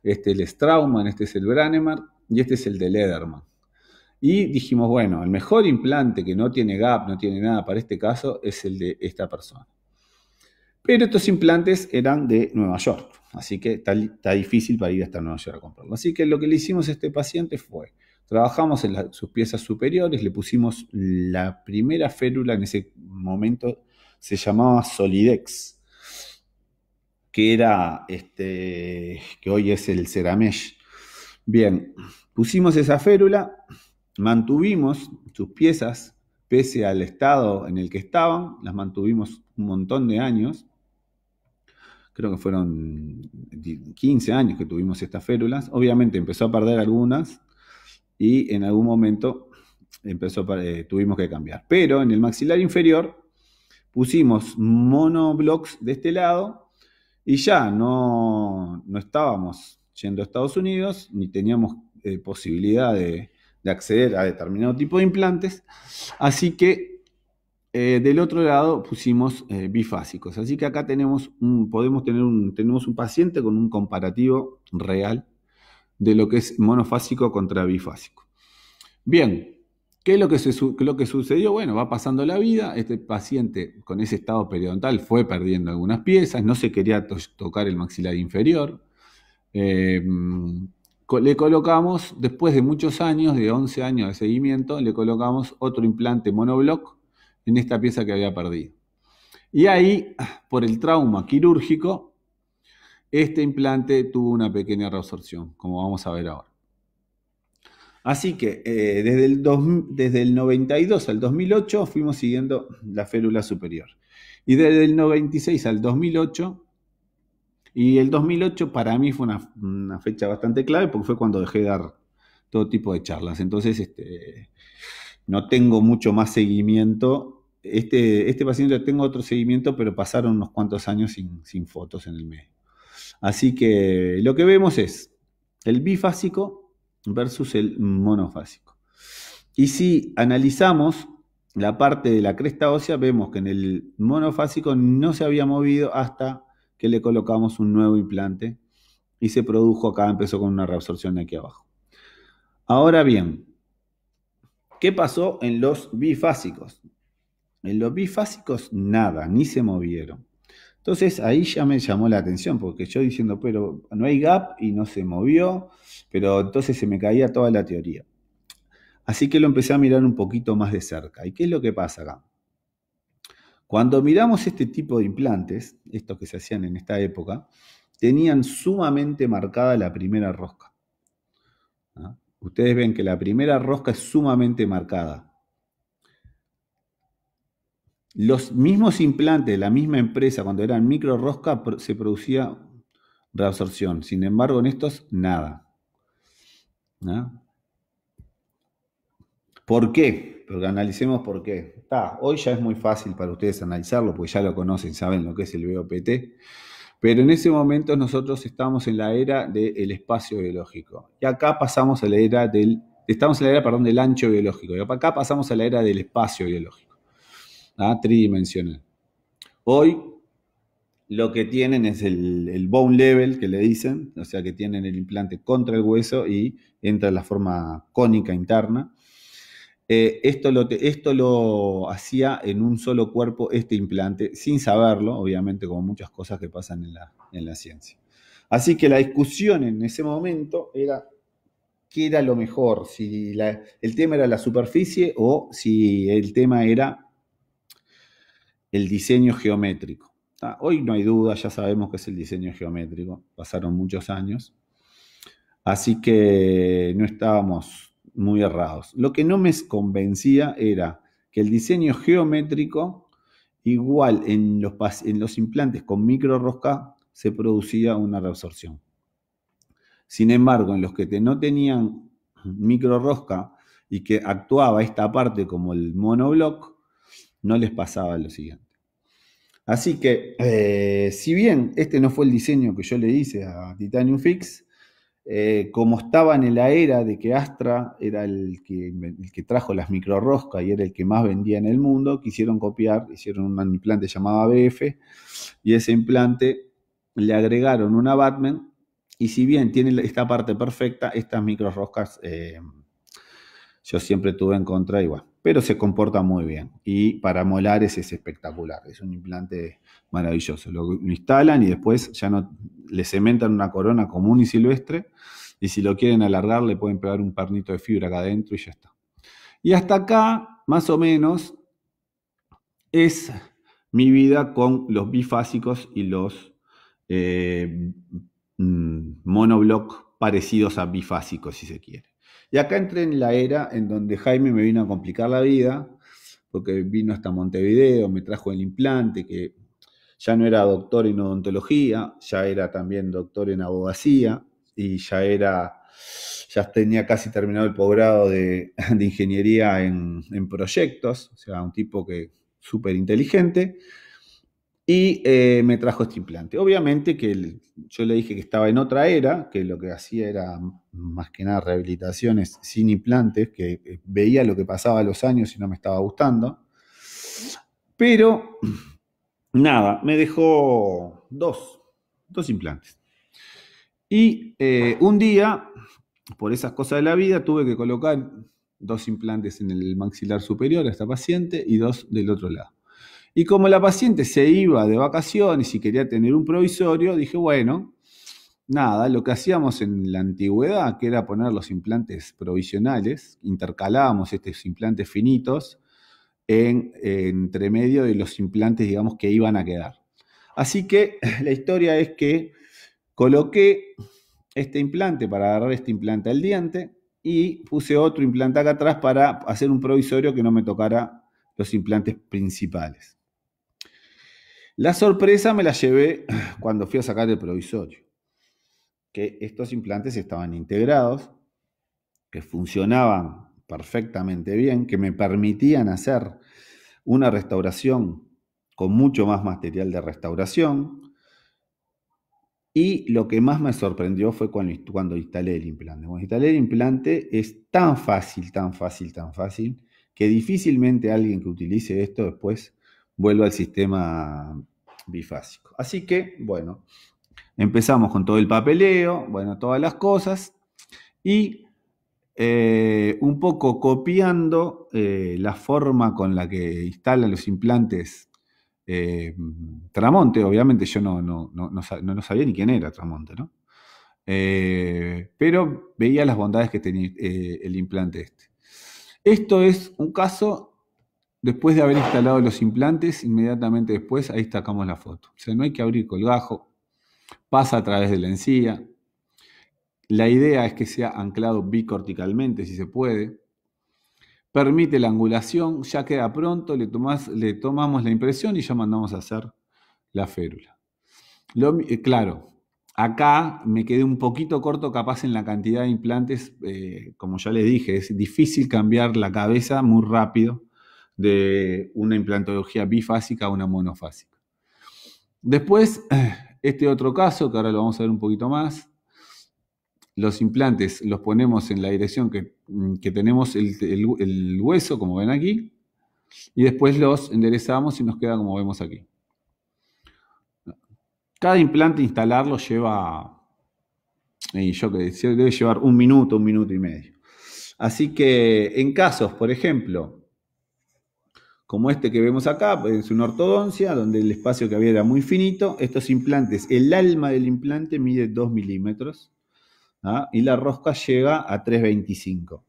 este el Strauman, este es el Branemar y este es el de Lederman. Y dijimos, bueno, el mejor implante que no tiene gap, no tiene nada para este caso, es el de esta persona. Pero estos implantes eran de Nueva York, así que está, está difícil para ir hasta Nueva York a comprarlo. Así que lo que le hicimos a este paciente fue, Trabajamos en sus piezas superiores, le pusimos la primera férula, en ese momento se llamaba Solidex, que era este, que hoy es el Ceramesh. Bien, pusimos esa férula, mantuvimos sus piezas, pese al estado en el que estaban, las mantuvimos un montón de años, creo que fueron 15 años que tuvimos estas férulas. Obviamente empezó a perder algunas, y en algún momento eh, tuvimos que cambiar. Pero en el maxilar inferior pusimos monoblocks de este lado y ya no, estábamos yendo a Estados Unidos ni teníamos eh, posibilidad de, acceder a determinado tipo de implantes. Así que eh, del otro lado pusimos bifásicos. Así que acá tenemos podemos tener un, tenemos un paciente con un comparativo real de lo que es monofásico contra bifásico. Bien, ¿qué es lo que, lo que sucedió? Bueno, va pasando la vida, este paciente con ese estado periodontal fue perdiendo algunas piezas, no se quería tocar el maxilar inferior. Em, le colocamos, después de muchos años, de 11 años de seguimiento, le colocamos otro implante monobloc en esta pieza que había perdido. Y ahí, por el trauma quirúrgico, este implante tuvo una pequeña reabsorción, como vamos a ver ahora. Así que eh, desde, el 92 al 2008 fuimos siguiendo la férula superior. Y desde el 96 al 2008, y el 2008 para mí fue una, fecha bastante clave porque fue cuando dejé de dar todo tipo de charlas. Entonces, este, no tengo mucho más seguimiento. Este, este paciente tengo otro seguimiento, pero pasaron unos cuantos años sin, sin fotos en el medio. Así que lo que vemos es el bifásico versus el monofásico. Y si analizamos la parte de la cresta ósea, vemos que en el monofásico no se había movido hasta que le colocamos un nuevo implante y se produjo acá, empezó con una reabsorción de aquí abajo. Ahora bien, ¿qué pasó en los bifásicos? En los bifásicos nada, ni se movieron. Entonces ahí ya me llamó la atención, porque yo diciendo, pero no hay gap y no se movió, pero entonces se me caía toda la teoría. Así que lo empecé a mirar un poquito más de cerca. ¿Y qué es lo que pasa acá? Cuando miramos este tipo de implantes, estos que se hacían en esta época, tenían sumamente marcada la primera rosca. ¿Ah? Ustedes ven que la primera rosca es sumamente marcada. Los mismos implantes de la misma empresa, cuando eran micro rosca, se producía reabsorción. Sin embargo, en estos, nada. ¿Por qué? Porque analicemos por qué. hoy ya es muy fácil para ustedes analizarlo, porque ya lo conocen, saben lo que es el BOPT. Pero en ese momento nosotros estamos en la era del espacio biológico. Y acá pasamos a la era del. Estamos en la era, perdón, del ancho biológico. Y acá pasamos a la era del espacio biológico. Ah, tridimensional. Hoy lo que tienen es el, bone level que le dicen, o sea que tienen el implante contra el hueso y entra la forma cónica interna. Eh, esto, lo esto lo hacía en un solo cuerpo este implante, sin saberlo, obviamente, como muchas cosas que pasan en la, ciencia. Así que la discusión en ese momento era qué era lo mejor, si el tema era la superficie o si el tema era el diseño geométrico. Hoy no hay duda, ya sabemos que es el diseño geométrico, pasaron muchos años, así que no estábamos muy errados. Lo que no me convencía era que el diseño geométrico, igual en los, en los implantes con micro rosca, se producía una reabsorción. Sin embargo, en los que no tenían micro rosca y que actuaba esta parte como el monobloc, no les pasaba lo siguiente. Así que, eh, si bien este no fue el diseño que yo le hice a Titanium Fix, eh, como estaba en la era de que Astra era el que, trajo las microrroscas y era el que más vendía en el mundo, quisieron copiar, hicieron un implante llamado ABF y ese implante le agregaron una Batman y si bien tiene esta parte perfecta, estas microrroscas eh, yo siempre tuve en contra igual pero se comporta muy bien. Y para molares es espectacular, es un implante maravilloso. Lo, instalan y después ya no le cementan una corona común y silvestre. Y si lo quieren alargar, le pueden pegar un pernito de fibra acá adentro y ya está. Y hasta acá, más o menos, es mi vida con los bifásicos y los eh, mm, monobloc parecidos a bifásicos, si se quiere. Y acá entré en la era en donde Jaime me vino a complicar la vida, porque vino hasta Montevideo, me trajo el implante, que ya no era doctor en odontología, ya era también doctor en abogacía y ya era, ya tenía casi terminado el posgrado de, ingeniería en, proyectos, o sea, un tipo que súper inteligente. Y eh, me trajo este implante. Obviamente que yo le dije que estaba en otra era, que lo que hacía era más que nada rehabilitaciones sin implantes, que eh, veía lo que pasaba a los años y no me estaba gustando. Pero, nada, me dejó dos, dos implantes. Y eh, un día, por esas cosas de la vida, tuve que colocar dos implantes en el maxilar superior a esta paciente y dos del otro lado. Y como la paciente se iba de vacaciones y quería tener un provisorio, dije, bueno, nada, lo que hacíamos en la antigüedad, que era poner los implantes provisionales, intercalábamos estos implantes finitos en, entre medio de los implantes, digamos, que iban a quedar. Así que la historia es que coloqué este implante para agarrar este implante al diente y puse otro implante acá atrás para hacer un provisorio que no me tocara los implantes principales. La sorpresa me la llevé cuando fui a sacar el provisorio, que estos implantes estaban integrados, que funcionaban perfectamente bien, que me permitían hacer una restauración con mucho más material de restauración. Y lo que más me sorprendió fue cuando, instalé el implante. Cuando instalé el implante es tan fácil, tan fácil, tan fácil, que difícilmente alguien que utilice esto después vuelvo al sistema bifásico. Así que, bueno, empezamos con todo el papeleo, bueno, todas las cosas, y eh, un poco copiando eh, la forma con la que instalan los implantes eh, Tramonte, obviamente yo no, no, no, sabía ni quién era Tramonte, ¿no? pero veía las bondades que tenía el implante este. Esto es un caso Después de haber instalado los implantes, inmediatamente después, ahí sacamos la foto. O sea, no hay que abrir colgajo, pasa a través de la encía. La idea es que sea anclado bicorticalmente, si se puede. Permite la angulación, ya queda pronto, le, le tomamos la impresión y ya mandamos a hacer la férula. Lo, eh, claro, acá me quedé un poquito corto capaz en la cantidad de implantes, eh, como ya les dije, es difícil cambiar la cabeza muy rápido de una implantología bifásica a una monofásica. Después, este otro caso, que ahora lo vamos a ver un poquito más, los implantes los ponemos en la dirección que, mm, tenemos el, hueso, como ven aquí, y después los enderezamos y nos queda como vemos aquí. Cada implante instalarlo lleva, y yo que debe llevar un minuto, un minuto y medio. Así que en casos, por ejemplo, como este que vemos acá, es una ortodoncia, donde el espacio que había era muy finito. Estos implantes, el alma del implante mide 2 milímetros ¿ah? y la rosca llega a 325.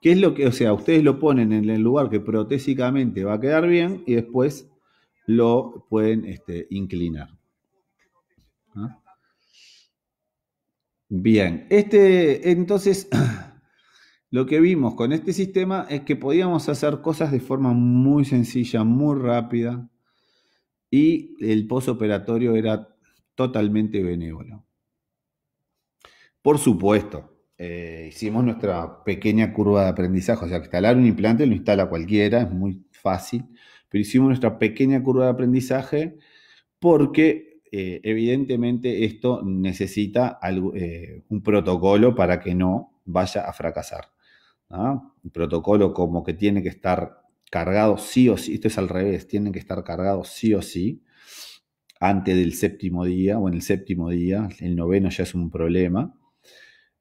¿Qué es lo que, o sea, ustedes lo ponen en el lugar que protésicamente va a quedar bien y después lo pueden este, inclinar. ¿ah? Bien, este, entonces... Lo que vimos con este sistema es que podíamos hacer cosas de forma muy sencilla, muy rápida y el posoperatorio era totalmente benévolo. Por supuesto, eh, hicimos nuestra pequeña curva de aprendizaje, o sea, instalar un implante lo instala cualquiera, es muy fácil, pero hicimos nuestra pequeña curva de aprendizaje porque eh, evidentemente esto necesita eh, un protocolo para que no vaya a fracasar. ¿Ah? el protocolo como que tiene que estar cargado sí o sí, esto es al revés, tienen que estar cargado sí o sí antes del séptimo día o en el séptimo día, el noveno ya es un problema.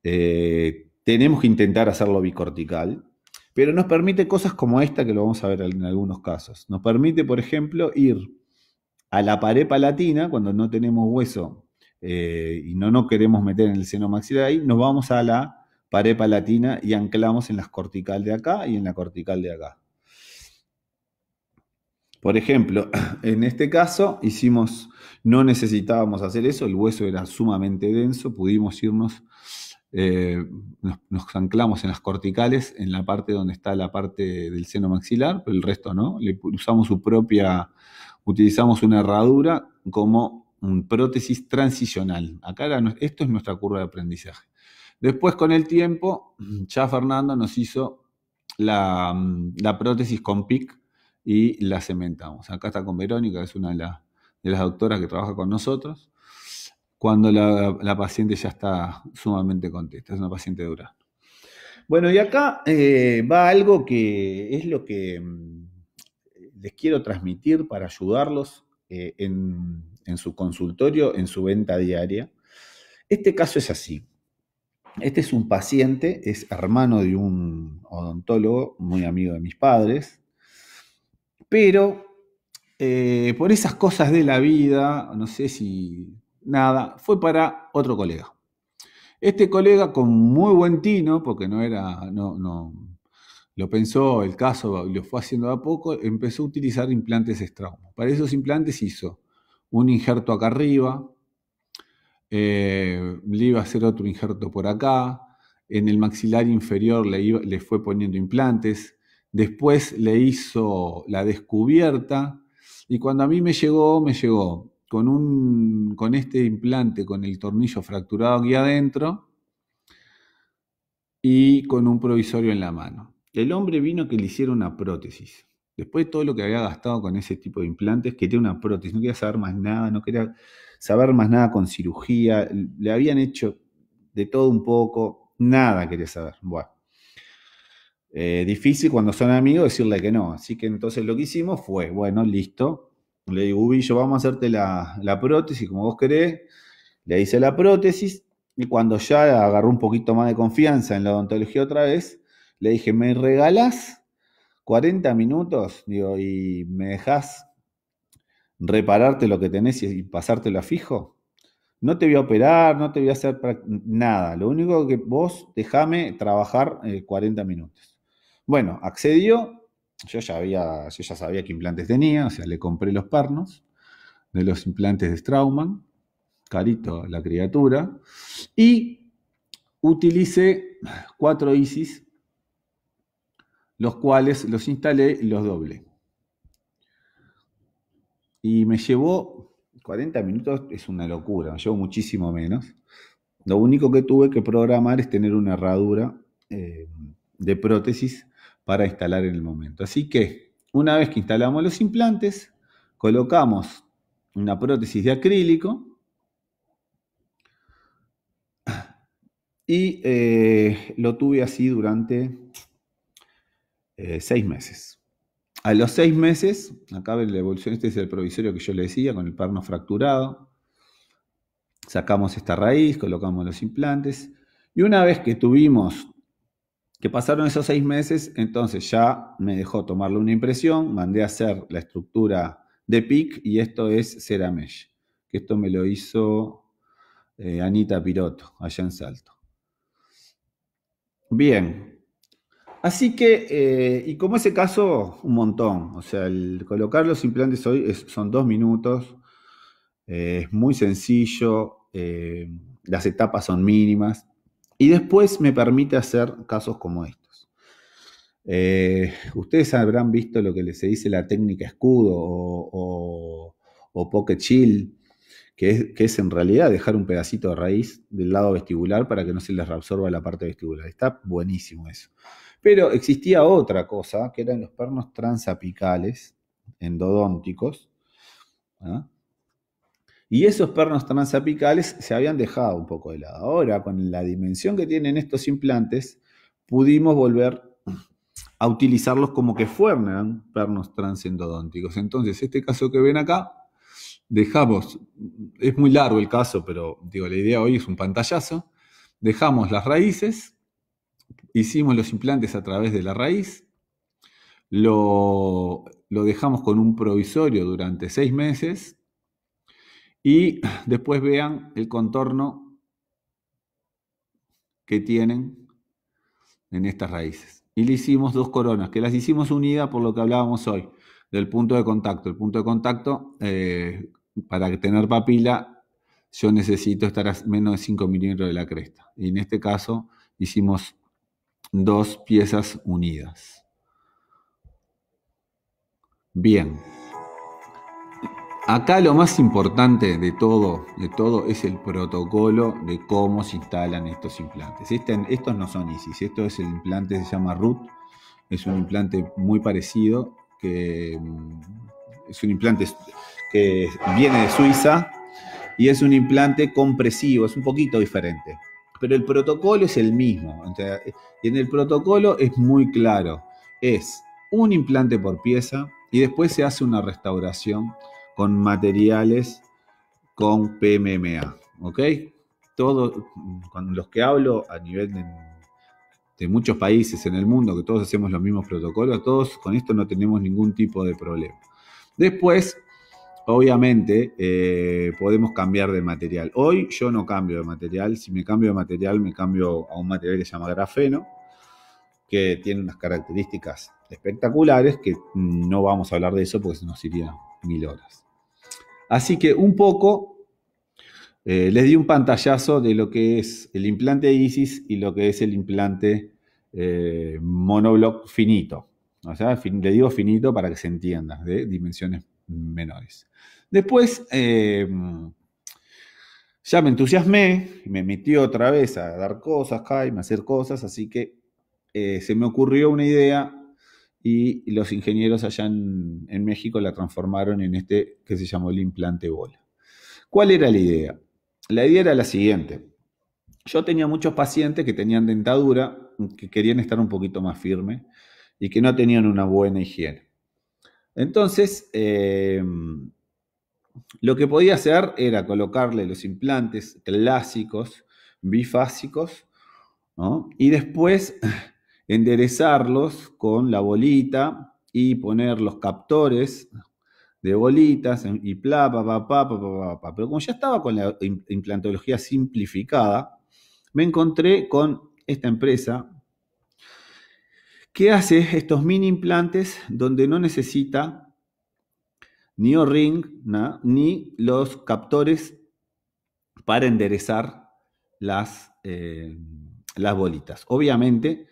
Eh, tenemos que intentar hacerlo bicortical, pero nos permite cosas como esta que lo vamos a ver en algunos casos. Nos permite, por ejemplo, ir a la pared palatina cuando no tenemos hueso eh, y no, nos queremos meter en el seno maxilar ahí, nos vamos a la pared palatina y anclamos en las corticales de acá y en la cortical de acá. Por ejemplo, en este caso hicimos, no necesitábamos hacer eso, el hueso era sumamente denso, pudimos irnos, eh, nos, anclamos en las corticales, en la parte donde está la parte del seno maxilar, pero el resto no, le usamos su propia, utilizamos una herradura como un prótesis transicional. Acá esto es nuestra curva de aprendizaje. Después, con el tiempo, ya Fernando nos hizo mm, la, prótesis con PIC y la cementamos. Acá está con Verónica, es una de, las doctoras que trabaja con nosotros, cuando la, paciente ya está sumamente contenta, es una paciente dura. Bueno, y acá eh, va algo que es lo que mm, les quiero transmitir para ayudarlos eh, en su consultorio, en su venta diaria. Este caso es así. Este es un paciente, es hermano de un odontólogo, muy amigo de mis padres, pero eh, por esas cosas de la vida, no sé si nada, fue para otro colega. Este colega con muy buen tino, porque no era, no, no, lo pensó el caso, lo fue haciendo a poco, empezó a utilizar implantes extraumos. Para esos implantes hizo un injerto acá arriba, eh, le iba a hacer otro injerto por acá, en el maxilar inferior le, le fue poniendo implantes, después le hizo la descubierta y cuando a mí me llegó, me llegó con, un, con este implante, con el tornillo fracturado aquí adentro y con un provisorio en la mano. El hombre vino que le hiciera una prótesis. Después de todo lo que había gastado con ese tipo de implantes, quería una prótesis, no quería saber más nada, no quería saber más nada con cirugía, le habían hecho de todo un poco, nada quería saber. Bueno, eh, difícil cuando son amigos decirle que no, así que entonces lo que hicimos fue, bueno, listo, le digo, Ubillo, yo vamos a hacerte la, la prótesis como vos querés, le hice la prótesis y cuando ya agarró un poquito más de confianza en la odontología otra vez, le dije, ¿me regalás 40 minutos? Digo, y me dejás repararte lo que tenés y pasártelo a fijo, no te voy a operar, no te voy a hacer nada. Lo único que vos déjame trabajar 40 eh, minutos. Bueno, accedió. Yo ya, yo ya sabía qué implantes tenía, o sea, le compré los pernos de los implantes de Strauman, carito la criatura, y utilicé cuatro ISIS, los cuales los instalé y los doblé. Y me llevó 40 minutos, es una locura, me llevó muchísimo menos. Lo único que tuve que programar es tener una herradura eh, de prótesis para instalar en el momento. Así que una vez que instalamos los implantes, colocamos una prótesis de acrílico y eh, lo tuve así durante eh, seis meses. A los seis meses, acá la evolución, este es el provisorio que yo le decía, con el perno fracturado. Sacamos esta raíz, colocamos los implantes. Y una vez que tuvimos, que pasaron esos seis meses, entonces ya me dejó tomarle una impresión, mandé a hacer la estructura de PIC y esto es Ceramesh. Que esto me lo hizo eh, Anita Piroto, allá en Salto. Bien, Así que, eh, y como ese caso, un montón. O sea, el colocar los implantes hoy son dos minutos, eh, es muy sencillo, eh, las etapas son mínimas. Y después me permite hacer casos como estos. ustedes habrán visto lo que se dice la técnica escudo o, pocket chill, que es, que es en realidad dejar un pedacito de raíz del lado vestibular para que no se les reabsorba la parte vestibular. Está buenísimo eso. Pero existía otra cosa, que eran los pernos transapicales, endodónticos. ¿ah? Y esos pernos transapicales se habían dejado un poco de lado. Ahora, con la dimensión que tienen estos implantes, pudimos volver a utilizarlos como que fueran pernos transendodónticos. Entonces, este caso que ven acá, dejamos, es muy largo el caso, pero digo, la idea hoy es un pantallazo, dejamos las raíces hicimos los implantes a través de la raíz, lo, dejamos con un provisorio durante seis meses y después vean el contorno que tienen en estas raíces. Y le hicimos dos coronas, que las hicimos unidas por lo que hablábamos hoy, del punto de contacto. El punto de contacto, eh, para tener papila, yo necesito estar a menos de 5 milímetros de la cresta. Y en este caso hicimos dos piezas unidas. Bien. Acá lo más importante de todo, de todo es el protocolo de cómo se instalan estos implantes. Este, estos no son ISIS, esto es el implante se llama RUT, es un implante muy parecido, que mm, es un implante que viene de Suiza y es un implante compresivo, es un poquito diferente pero el protocolo es el mismo. Y en el protocolo es muy claro, es un implante por pieza y después se hace una restauración con materiales con PMMA, ¿ok? Todo, con los que hablo a nivel de muchos países en el mundo, que todos hacemos los mismos protocolos, todos con esto no tenemos ningún tipo de problema. Después Obviamente eh, podemos cambiar de material. Hoy yo no cambio de material. Si me cambio de material, me cambio a un material que se llama grafeno, que tiene unas características espectaculares que no vamos a hablar de eso porque se nos iría mil horas. Así que un poco eh, les di un pantallazo de lo que es el implante ISIS y lo que es el implante eh, finito. O sea, le digo finito para que se entienda, de ¿eh? dimensiones menores. Después, em, ya me entusiasmé, me metí otra vez a dar cosas acá hacer cosas, así que eh, se me ocurrió una idea y los ingenieros allá en, en, México la transformaron en este que se llamó el implante bola. ¿Cuál era la idea? La idea era la siguiente. Yo tenía muchos pacientes que tenían dentadura, que querían estar un poquito más firme y que no tenían una buena higiene. Entonces, em, lo que podía hacer era colocarle los implantes clásicos, bifásicos, y después enderezarlos con la bolita y poner los captores de bolitas y bla, pa, pa, pa, pa, Pero como ya estaba con la implantología simplificada, me encontré con esta empresa ¿Qué hace estos mini implantes donde no necesita ni O-ring ni los captores para enderezar las, eh, las bolitas. Obviamente,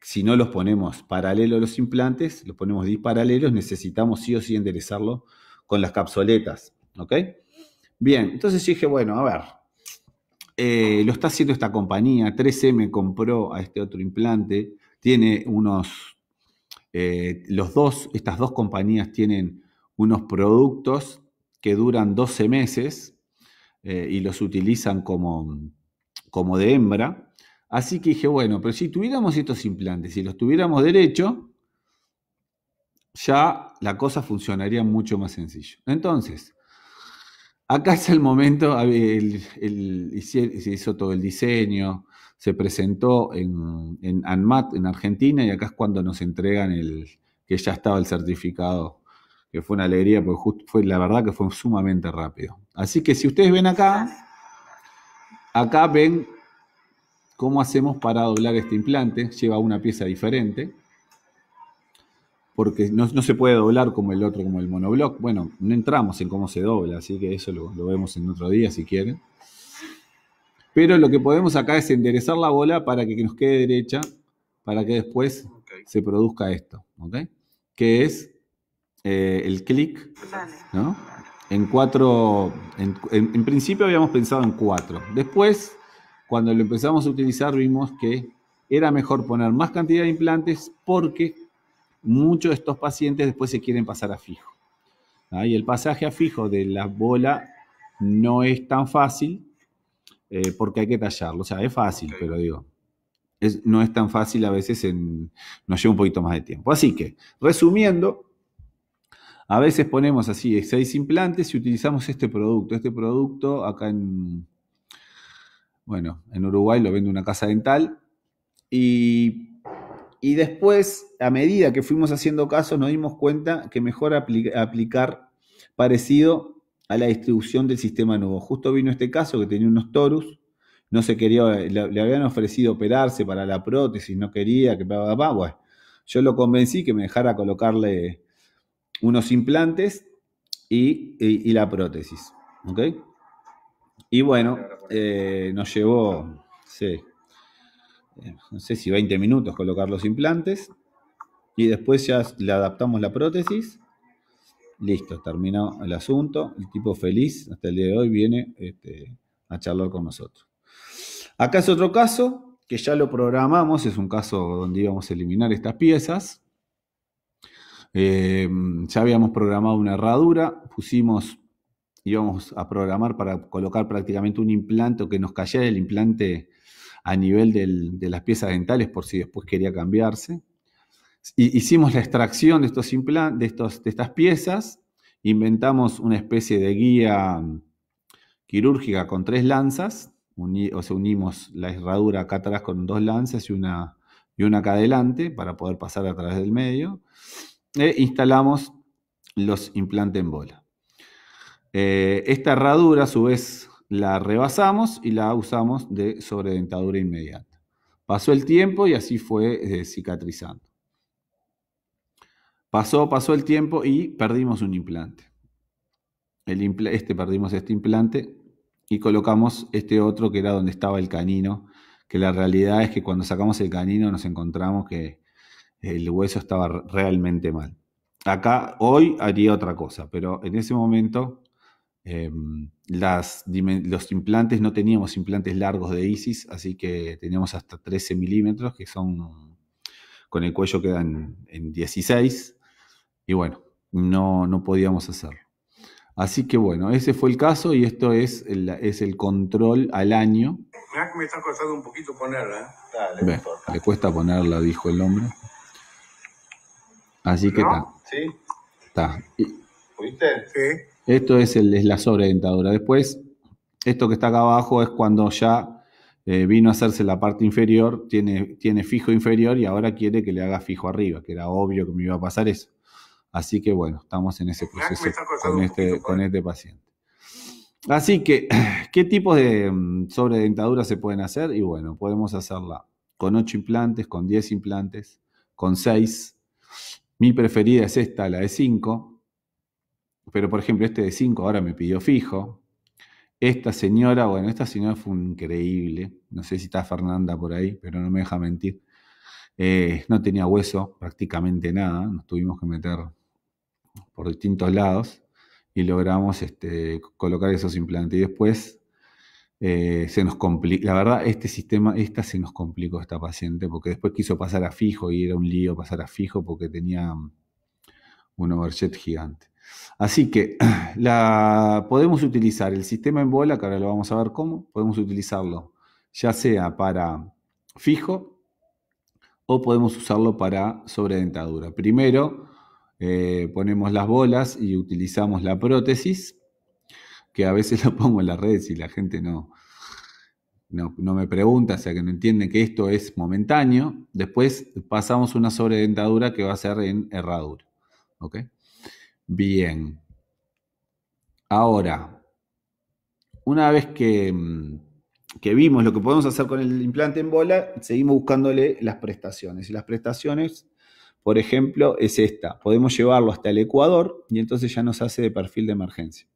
si no los ponemos paralelos a los implantes, los ponemos disparalelos, necesitamos sí o sí enderezarlo con las capsuletas. ¿Ok? Bien, entonces dije, bueno, a ver, eh, lo está haciendo esta compañía, 3M compró a este otro implante, tiene unos, eh, los dos, estas dos compañías tienen unos productos que duran 12 meses eh, y los utilizan como, como de hembra. Así que dije, bueno, pero si tuviéramos estos implantes, si los tuviéramos derecho, ya la cosa funcionaría mucho más sencillo. Entonces, acá es el momento, se hizo todo el diseño, se presentó en, en ANMAT, en Argentina, y acá es cuando nos entregan el que ya estaba el certificado, que fue una alegría, porque fue, la verdad que fue sumamente rápido. Así que si ustedes ven acá, acá ven cómo hacemos para doblar este implante, lleva una pieza diferente, porque no, se puede doblar como el otro, como el monobloc. Bueno, no entramos en cómo se dobla, así que eso lo, lo vemos en otro día si quieren. Pero lo que podemos acá es enderezar la bola para que nos quede derecha, para que después se produzca esto, Que es eh, el clic, ¿no? En cuatro, en, principio habíamos pensado en cuatro. Después, cuando lo empezamos a utilizar, vimos que era mejor poner más cantidad de implantes porque muchos de estos pacientes después se quieren pasar a fijo. Y el pasaje a fijo de la bola no es tan fácil eh, porque hay que tallarlo. O sea, es fácil, pero digo, no es tan fácil a veces, nos lleva un poquito más de tiempo. Así que, resumiendo, a veces ponemos así seis implantes y utilizamos este producto. Este producto acá en, bueno, en Uruguay lo vende una casa dental y después, a medida que fuimos haciendo casos, nos dimos cuenta que mejor aplicar parecido a la distribución del sistema nuevo. Justo vino este caso que tenía unos torus, no se quería, le, habían ofrecido operarse para la prótesis, no quería, que bla, Bueno, yo lo convencí que me dejara colocarle unos implantes y, la prótesis. ¿Ok? Y bueno, eh, nos llevó, eh, no sé si 20 minutos colocar los implantes y después ya le adaptamos la prótesis Listo, terminó el asunto. El tipo feliz hasta el día de hoy viene este, a charlar con nosotros. Acá es otro caso que ya lo programamos, es un caso donde íbamos a eliminar estas piezas. Eh, ya habíamos programado una herradura, pusimos, íbamos a programar para colocar prácticamente un implante que nos cayera el implante a nivel de las piezas dentales por si después quería cambiarse hicimos la extracción de, estos de, de estas piezas, inventamos una especie de guía mm, quirúrgica con tres lanzas, o sea, unimos la herradura acá atrás con dos lanzas y una, y una acá adelante para poder pasar a través del medio. E instalamos los implantes en bola. Eh, esta herradura, a su vez, la rebasamos y la usamos de sobredentadura inmediata. Pasó el tiempo y así fue eh, cicatrizando. Pasó, pasó el tiempo y perdimos un implante. este perdimos este implante y colocamos este otro que era donde estaba el canino, que la realidad es que cuando sacamos el canino nos encontramos que el hueso estaba realmente mal. Acá hoy haría otra cosa, pero en ese momento em, los implantes, no teníamos implantes largos de ISIS, así que teníamos hasta 13 milímetros, que son, con el cuello quedan en 16, y bueno, no, no podíamos hacerlo. Así que bueno, ese fue el caso y esto es el, es el control al año. me está costando un poquito ponerla. ¿eh? le cuesta ponerla, dijo el hombre. Así que está. Sí. Está. Sí. Esto es, el, es la sobredentadura. Después, esto que está acá abajo es cuando ya eh, vino a hacerse la parte inferior, tiene, tiene fijo inferior y ahora quiere que le haga fijo arriba, que era obvio que me iba a pasar eso. Así que bueno, estamos en ese proceso con este, este, paciente. Así que, ¿qué tipo de mm, sobredentadura se pueden hacer? Y bueno, podemos hacerla con 8 implantes, con 10 implantes, con 6. Mi preferida es esta, la de 5. Pero por ejemplo, este de 5 ahora me pidió fijo. Esta señora, bueno, esta señora fue increíble. No sé si está Fernanda por ahí, pero no me deja mentir. Eh, no tenía hueso, prácticamente nada. Nos tuvimos que meter por distintos lados y logramos este, colocar esos implantes. Y después eh, se nos complicó, la verdad, este sistema, esta se nos complicó esta paciente, porque después quiso pasar a fijo y era un lío pasar a fijo porque tenía um, un overjet gigante. Así que la, podemos utilizar el sistema en bola, que ahora lo vamos a ver cómo, podemos utilizarlo ya sea para fijo o podemos usarlo para sobredentadura. Primero, eh, ponemos las bolas y utilizamos la prótesis, que a veces la pongo en las redes y la gente no, no, me pregunta, o sea que no entiende que esto es momentáneo. Después pasamos una dentadura que va a ser en herradura. ¿Ok? Bien. Ahora, una vez que, mm, que vimos lo que podemos hacer con el implante en bola, seguimos buscándole las prestaciones. Y las prestaciones por ejemplo, es esta. Podemos llevarlo hasta el Ecuador y entonces ya nos hace de perfil de emergencia.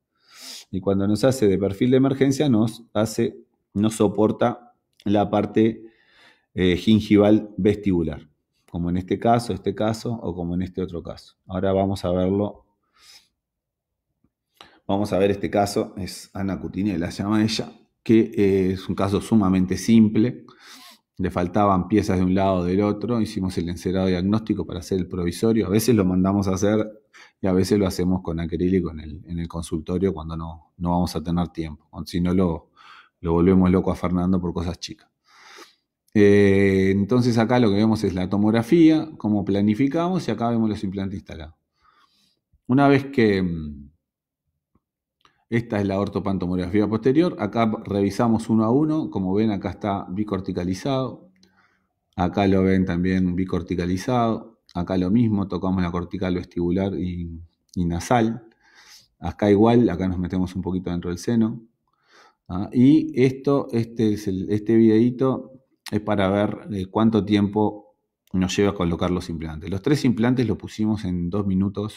Y cuando nos hace de perfil de emergencia, nos hace, nos soporta la parte eh, gingival vestibular, como en este caso, este caso o como en este otro caso. Ahora vamos a verlo. Vamos a ver este caso, es Ana la llama ella, que eh, es un caso sumamente simple le faltaban piezas de un lado o del otro, hicimos el encerado diagnóstico para hacer el provisorio, a veces lo mandamos a hacer y a veces lo hacemos con acrílico en el, consultorio cuando no, vamos a tener tiempo, si no lo, lo volvemos loco a Fernando por cosas chicas. Eh, entonces acá lo que vemos es la tomografía, cómo planificamos y acá vemos los implantes instalados. Una vez que mm, esta es la ortopantomografía posterior. Acá revisamos uno a uno. Como ven, acá está bicorticalizado. Acá lo ven también bicorticalizado. Acá lo mismo, tocamos la cortical vestibular y, nasal. Acá igual, acá nos metemos un poquito dentro del seno. Ah, y esto, este, es este videito es para ver eh, cuánto tiempo nos lleva a colocar los implantes. Los tres implantes los pusimos en dos minutos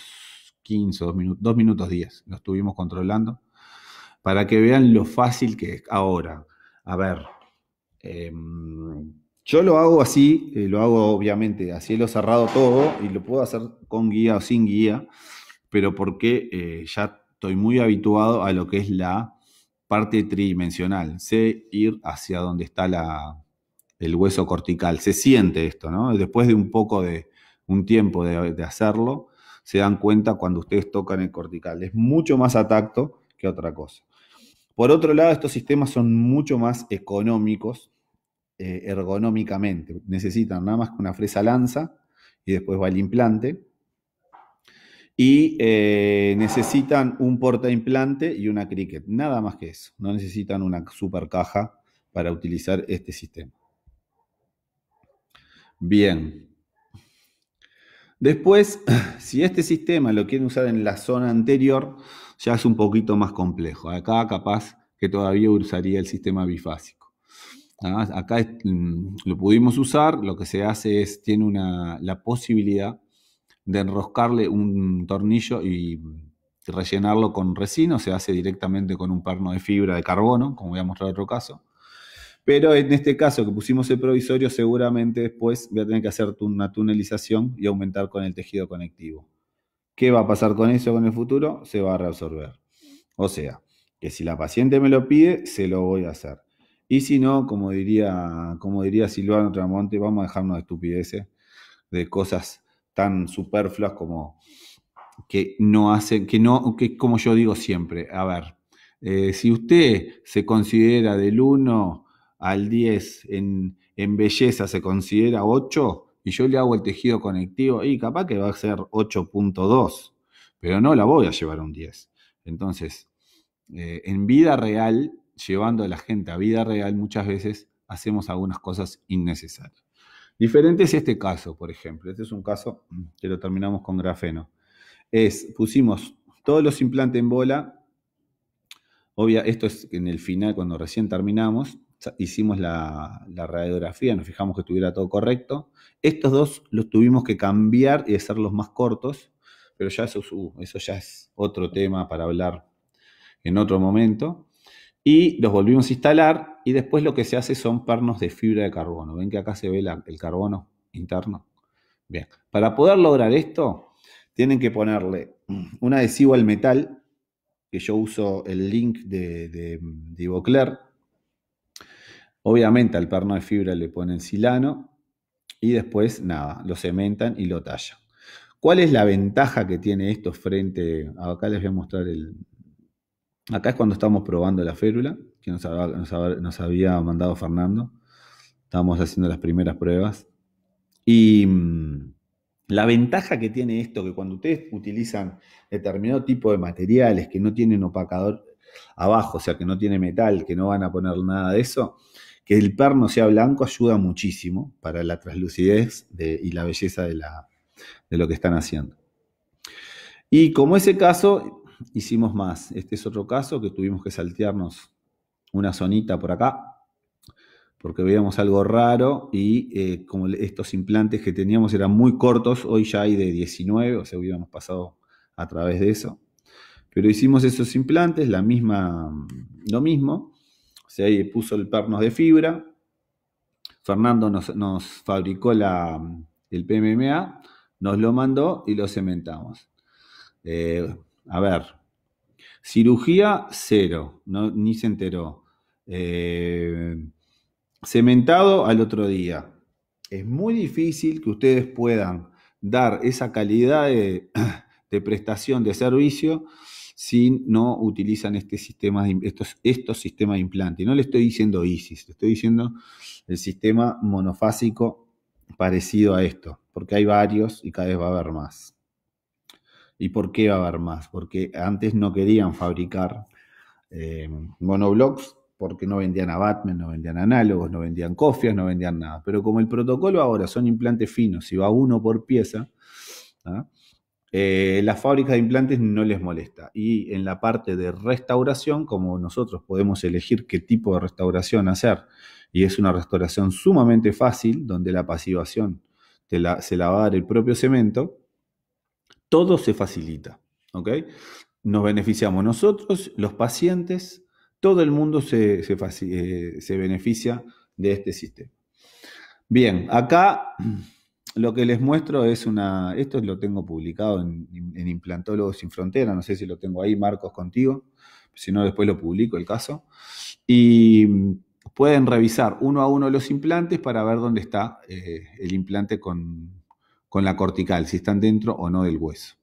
15, 2 minutos, minutos 10, lo estuvimos controlando, para que vean lo fácil que es. Ahora, a ver, em, yo lo hago así, eh, lo hago obviamente así cielo cerrado todo y lo puedo hacer con guía o sin guía, pero porque eh, ya estoy muy habituado a lo que es la parte tridimensional. Sé ir hacia donde está el hueso cortical. Se siente esto, ¿no? Después de un poco de un tiempo de hacerlo, se dan cuenta cuando ustedes tocan el cortical. Es mucho más a tacto que otra cosa. Por otro lado, estos sistemas son mucho más económicos eh, ergonómicamente. Necesitan nada más que una fresa lanza y después va el implante. Y eh, necesitan un porta implante y una cricket, nada más que eso. No necesitan una super caja para utilizar este sistema. Bien, Después, si este sistema lo quieren usar en la zona anterior, ya es un poquito más complejo. Acá capaz que todavía usaría el sistema bifásico. Acá mm, lo pudimos usar, lo que se hace es, tiene una, la posibilidad de enroscarle un tornillo y rellenarlo con resino, se hace directamente con un perno de fibra de carbono, como voy a mostrar otro caso. Pero en este caso que pusimos el provisorio, seguramente después voy a tener que hacer una tunelización y aumentar con el tejido conectivo. ¿Qué va a pasar con eso en el futuro? Se va a reabsorber. O sea, que si la paciente me lo pide, se lo voy a hacer. Y si no, como diría, como diría Silvano Tramonte, vamos a dejarnos de estupideces, de cosas tan superfluas como que no hacen, que no, que como yo digo siempre, a ver, eh, si usted se considera del 1 al 10 en, belleza se considera 8 y yo le hago el tejido conectivo y capaz que va a ser 8.2, pero no la voy a llevar a un 10. Entonces, eh, en vida real, llevando a la gente a vida real, muchas veces hacemos algunas cosas innecesarias. Diferente es este caso, por ejemplo. Este es un caso que lo terminamos con grafeno. Es, pusimos todos los implantes en bola. Obvia, esto es en el final, cuando recién terminamos hicimos la, radiografía, nos fijamos que estuviera todo correcto. Estos dos los tuvimos que cambiar y hacerlos más cortos, pero ya eso, uh, eso ya es otro tema para hablar en otro momento. Y los volvimos a instalar y después lo que se hace son pernos de fibra de carbono. ¿Ven que acá se ve el carbono interno? Bien, para poder lograr esto, tienen que ponerle un adhesivo al metal, que yo uso el link de, de, Obviamente al perno de fibra le ponen silano y después nada, lo cementan y lo tallan. ¿Cuál es la ventaja que tiene esto frente? Acá les voy a mostrar el. Acá es cuando estamos probando la férula, que nos había, nos había mandado Fernando. Estábamos haciendo las primeras pruebas. Y mm, la ventaja que tiene esto, que cuando ustedes utilizan determinado tipo de materiales que no tienen opacador abajo, o sea, que no tiene metal, que no van a poner nada de eso, que el perno sea blanco ayuda muchísimo para la translucidez y la belleza de, lo que están haciendo. Y como ese caso, hicimos más. Este es otro caso que tuvimos que saltearnos una zonita por acá porque veíamos algo raro y eh, como estos implantes que teníamos eran muy cortos, hoy ya hay de 19, o sea, hubiéramos pasado a través de eso. Pero hicimos esos implantes, la misma, lo mismo, se puso el pernos de fibra, Fernando nos, fabricó la, el PMMA, nos lo mandó y lo cementamos. Eh, a ver, cirugía cero, no, ni se enteró. Eh, cementado al otro día. Es muy difícil que ustedes puedan dar esa calidad de prestación de servicio si no utilizan este sistema de, estos, sistemas de implante. no le estoy diciendo ISIS, le estoy diciendo el sistema monofásico parecido a esto, porque hay varios y cada vez va a haber más. ¿Y por qué va a haber más? Porque antes no querían fabricar eh, monoblocks porque no vendían a batman no vendían análogos, no vendían cofias, no vendían nada. Pero como el protocolo ahora son implantes finos y va uno por pieza, ¿ah? Eh, la fábrica de implantes no les molesta. Y en la parte de restauración, como nosotros podemos elegir qué tipo de restauración hacer, y es una restauración sumamente fácil, donde la pasivación se la va a dar el propio cemento, todo se facilita. ¿ok? Nos beneficiamos nosotros, los pacientes, todo el mundo se, se eh, beneficia de este sistema. Bien, acá lo que les muestro es una, esto lo tengo publicado en, Implantólogos sin Frontera, no sé si lo tengo ahí, Marcos, contigo, si no después lo publico el caso, y mm, pueden revisar uno a uno los implantes para ver dónde está eh, el implante con, la cortical, si están dentro o no del hueso.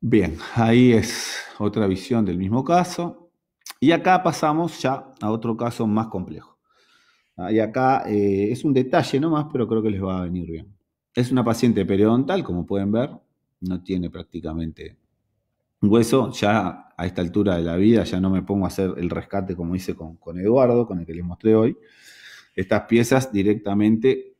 Bien, ahí es otra visión del mismo caso. Y acá pasamos ya a otro caso más complejo. Ah, y acá eh, es un detalle nomás, pero creo que les va a venir bien. Es una paciente periodontal, como pueden ver, no tiene prácticamente hueso. Ya a esta altura de la vida, ya no me pongo a hacer el rescate como hice con, con Eduardo, con el que les mostré hoy. Estas piezas directamente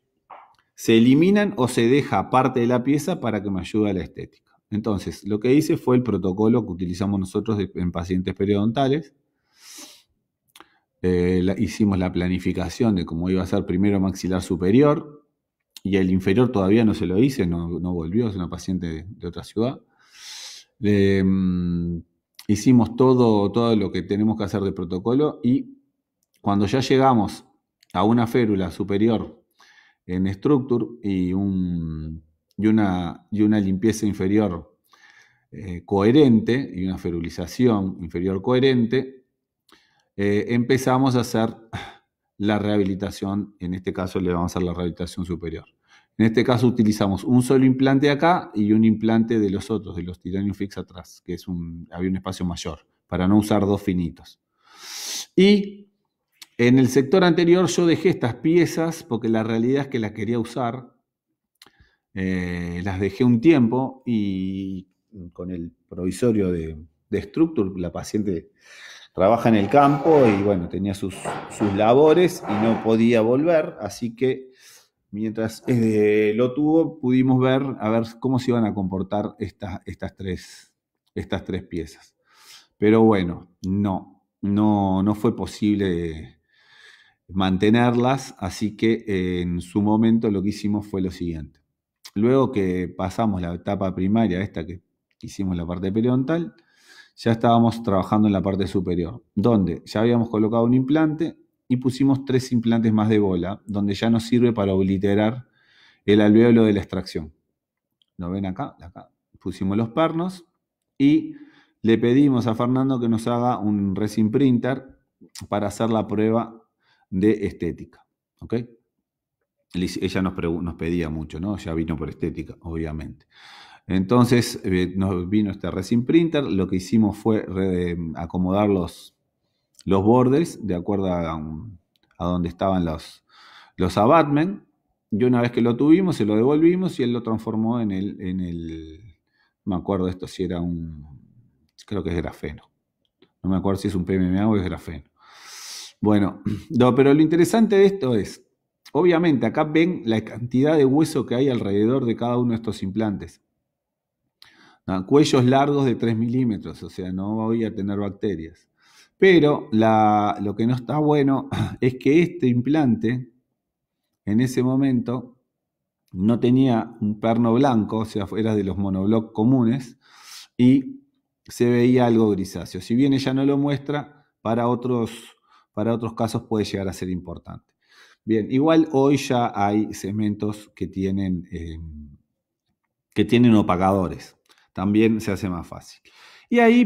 se eliminan o se deja parte de la pieza para que me ayude a la estética. Entonces, lo que hice fue el protocolo que utilizamos nosotros en pacientes periodontales, eh, hicimos la planificación de cómo iba a ser primero maxilar superior y el inferior todavía no se lo hice, no, volvió, es una paciente de, otra ciudad. Em, hicimos todo, todo lo que tenemos que hacer de protocolo y cuando ya llegamos a una férula superior en structure y, un, una, y una limpieza inferior eh, coherente y una ferulización inferior coherente, eh, empezamos a hacer la rehabilitación, en este caso le vamos a hacer la rehabilitación superior. En este caso utilizamos un solo implante acá y un implante de los otros, de los Titanium Fix atrás, que es un, había un espacio mayor, para no usar dos finitos. Y en el sector anterior yo dejé estas piezas porque la realidad es que las quería usar. Eh, las dejé un tiempo y con el provisorio de, de Structure, la paciente trabaja en el campo y bueno, tenía sus, labores y no podía volver, así que mientras eh, lo tuvo pudimos ver a ver cómo se iban a comportar estas, estas, tres, estas tres piezas. Pero bueno, no, no, no fue posible mantenerlas, así que eh, en su momento lo que hicimos fue lo siguiente. Luego que pasamos la etapa primaria, esta que hicimos la parte periodontal, ya estábamos trabajando en la parte superior, donde ya habíamos colocado un implante y pusimos tres implantes más de bola, donde ya nos sirve para obliterar el alveolo de la extracción. ¿Lo ven acá? acá. Pusimos los pernos y le pedimos a Fernando que nos haga un resin printer para hacer la prueba de estética. ¿Ok? Ella nos, nos pedía mucho, ¿no? Ya vino por estética, obviamente. Entonces eh, nos vino este Resin Printer, lo que hicimos fue eh, acomodar los, bordes de acuerdo a, donde estaban los, los abatmen. Y una vez que lo tuvimos, se lo devolvimos y él lo transformó en el, en el me acuerdo esto si era un, creo que es grafeno. No me acuerdo si es un PMMA o es grafeno. Bueno, pero lo interesante de esto es, obviamente acá ven la cantidad de hueso que hay alrededor de cada uno de estos implantes cuellos largos de 3 milímetros, o sea, no voy a tener bacterias. Pero lo que no está bueno es que este implante, en ese momento, no tenía un perno blanco, o sea, era de los monobloc comunes, y se veía algo grisáceo. Si bien ella no lo muestra, para otros, para otros casos puede llegar a ser importante. Bien, igual hoy ya hay cementos que tienen, eh, que tienen opagadores también se hace más fácil. Y ahí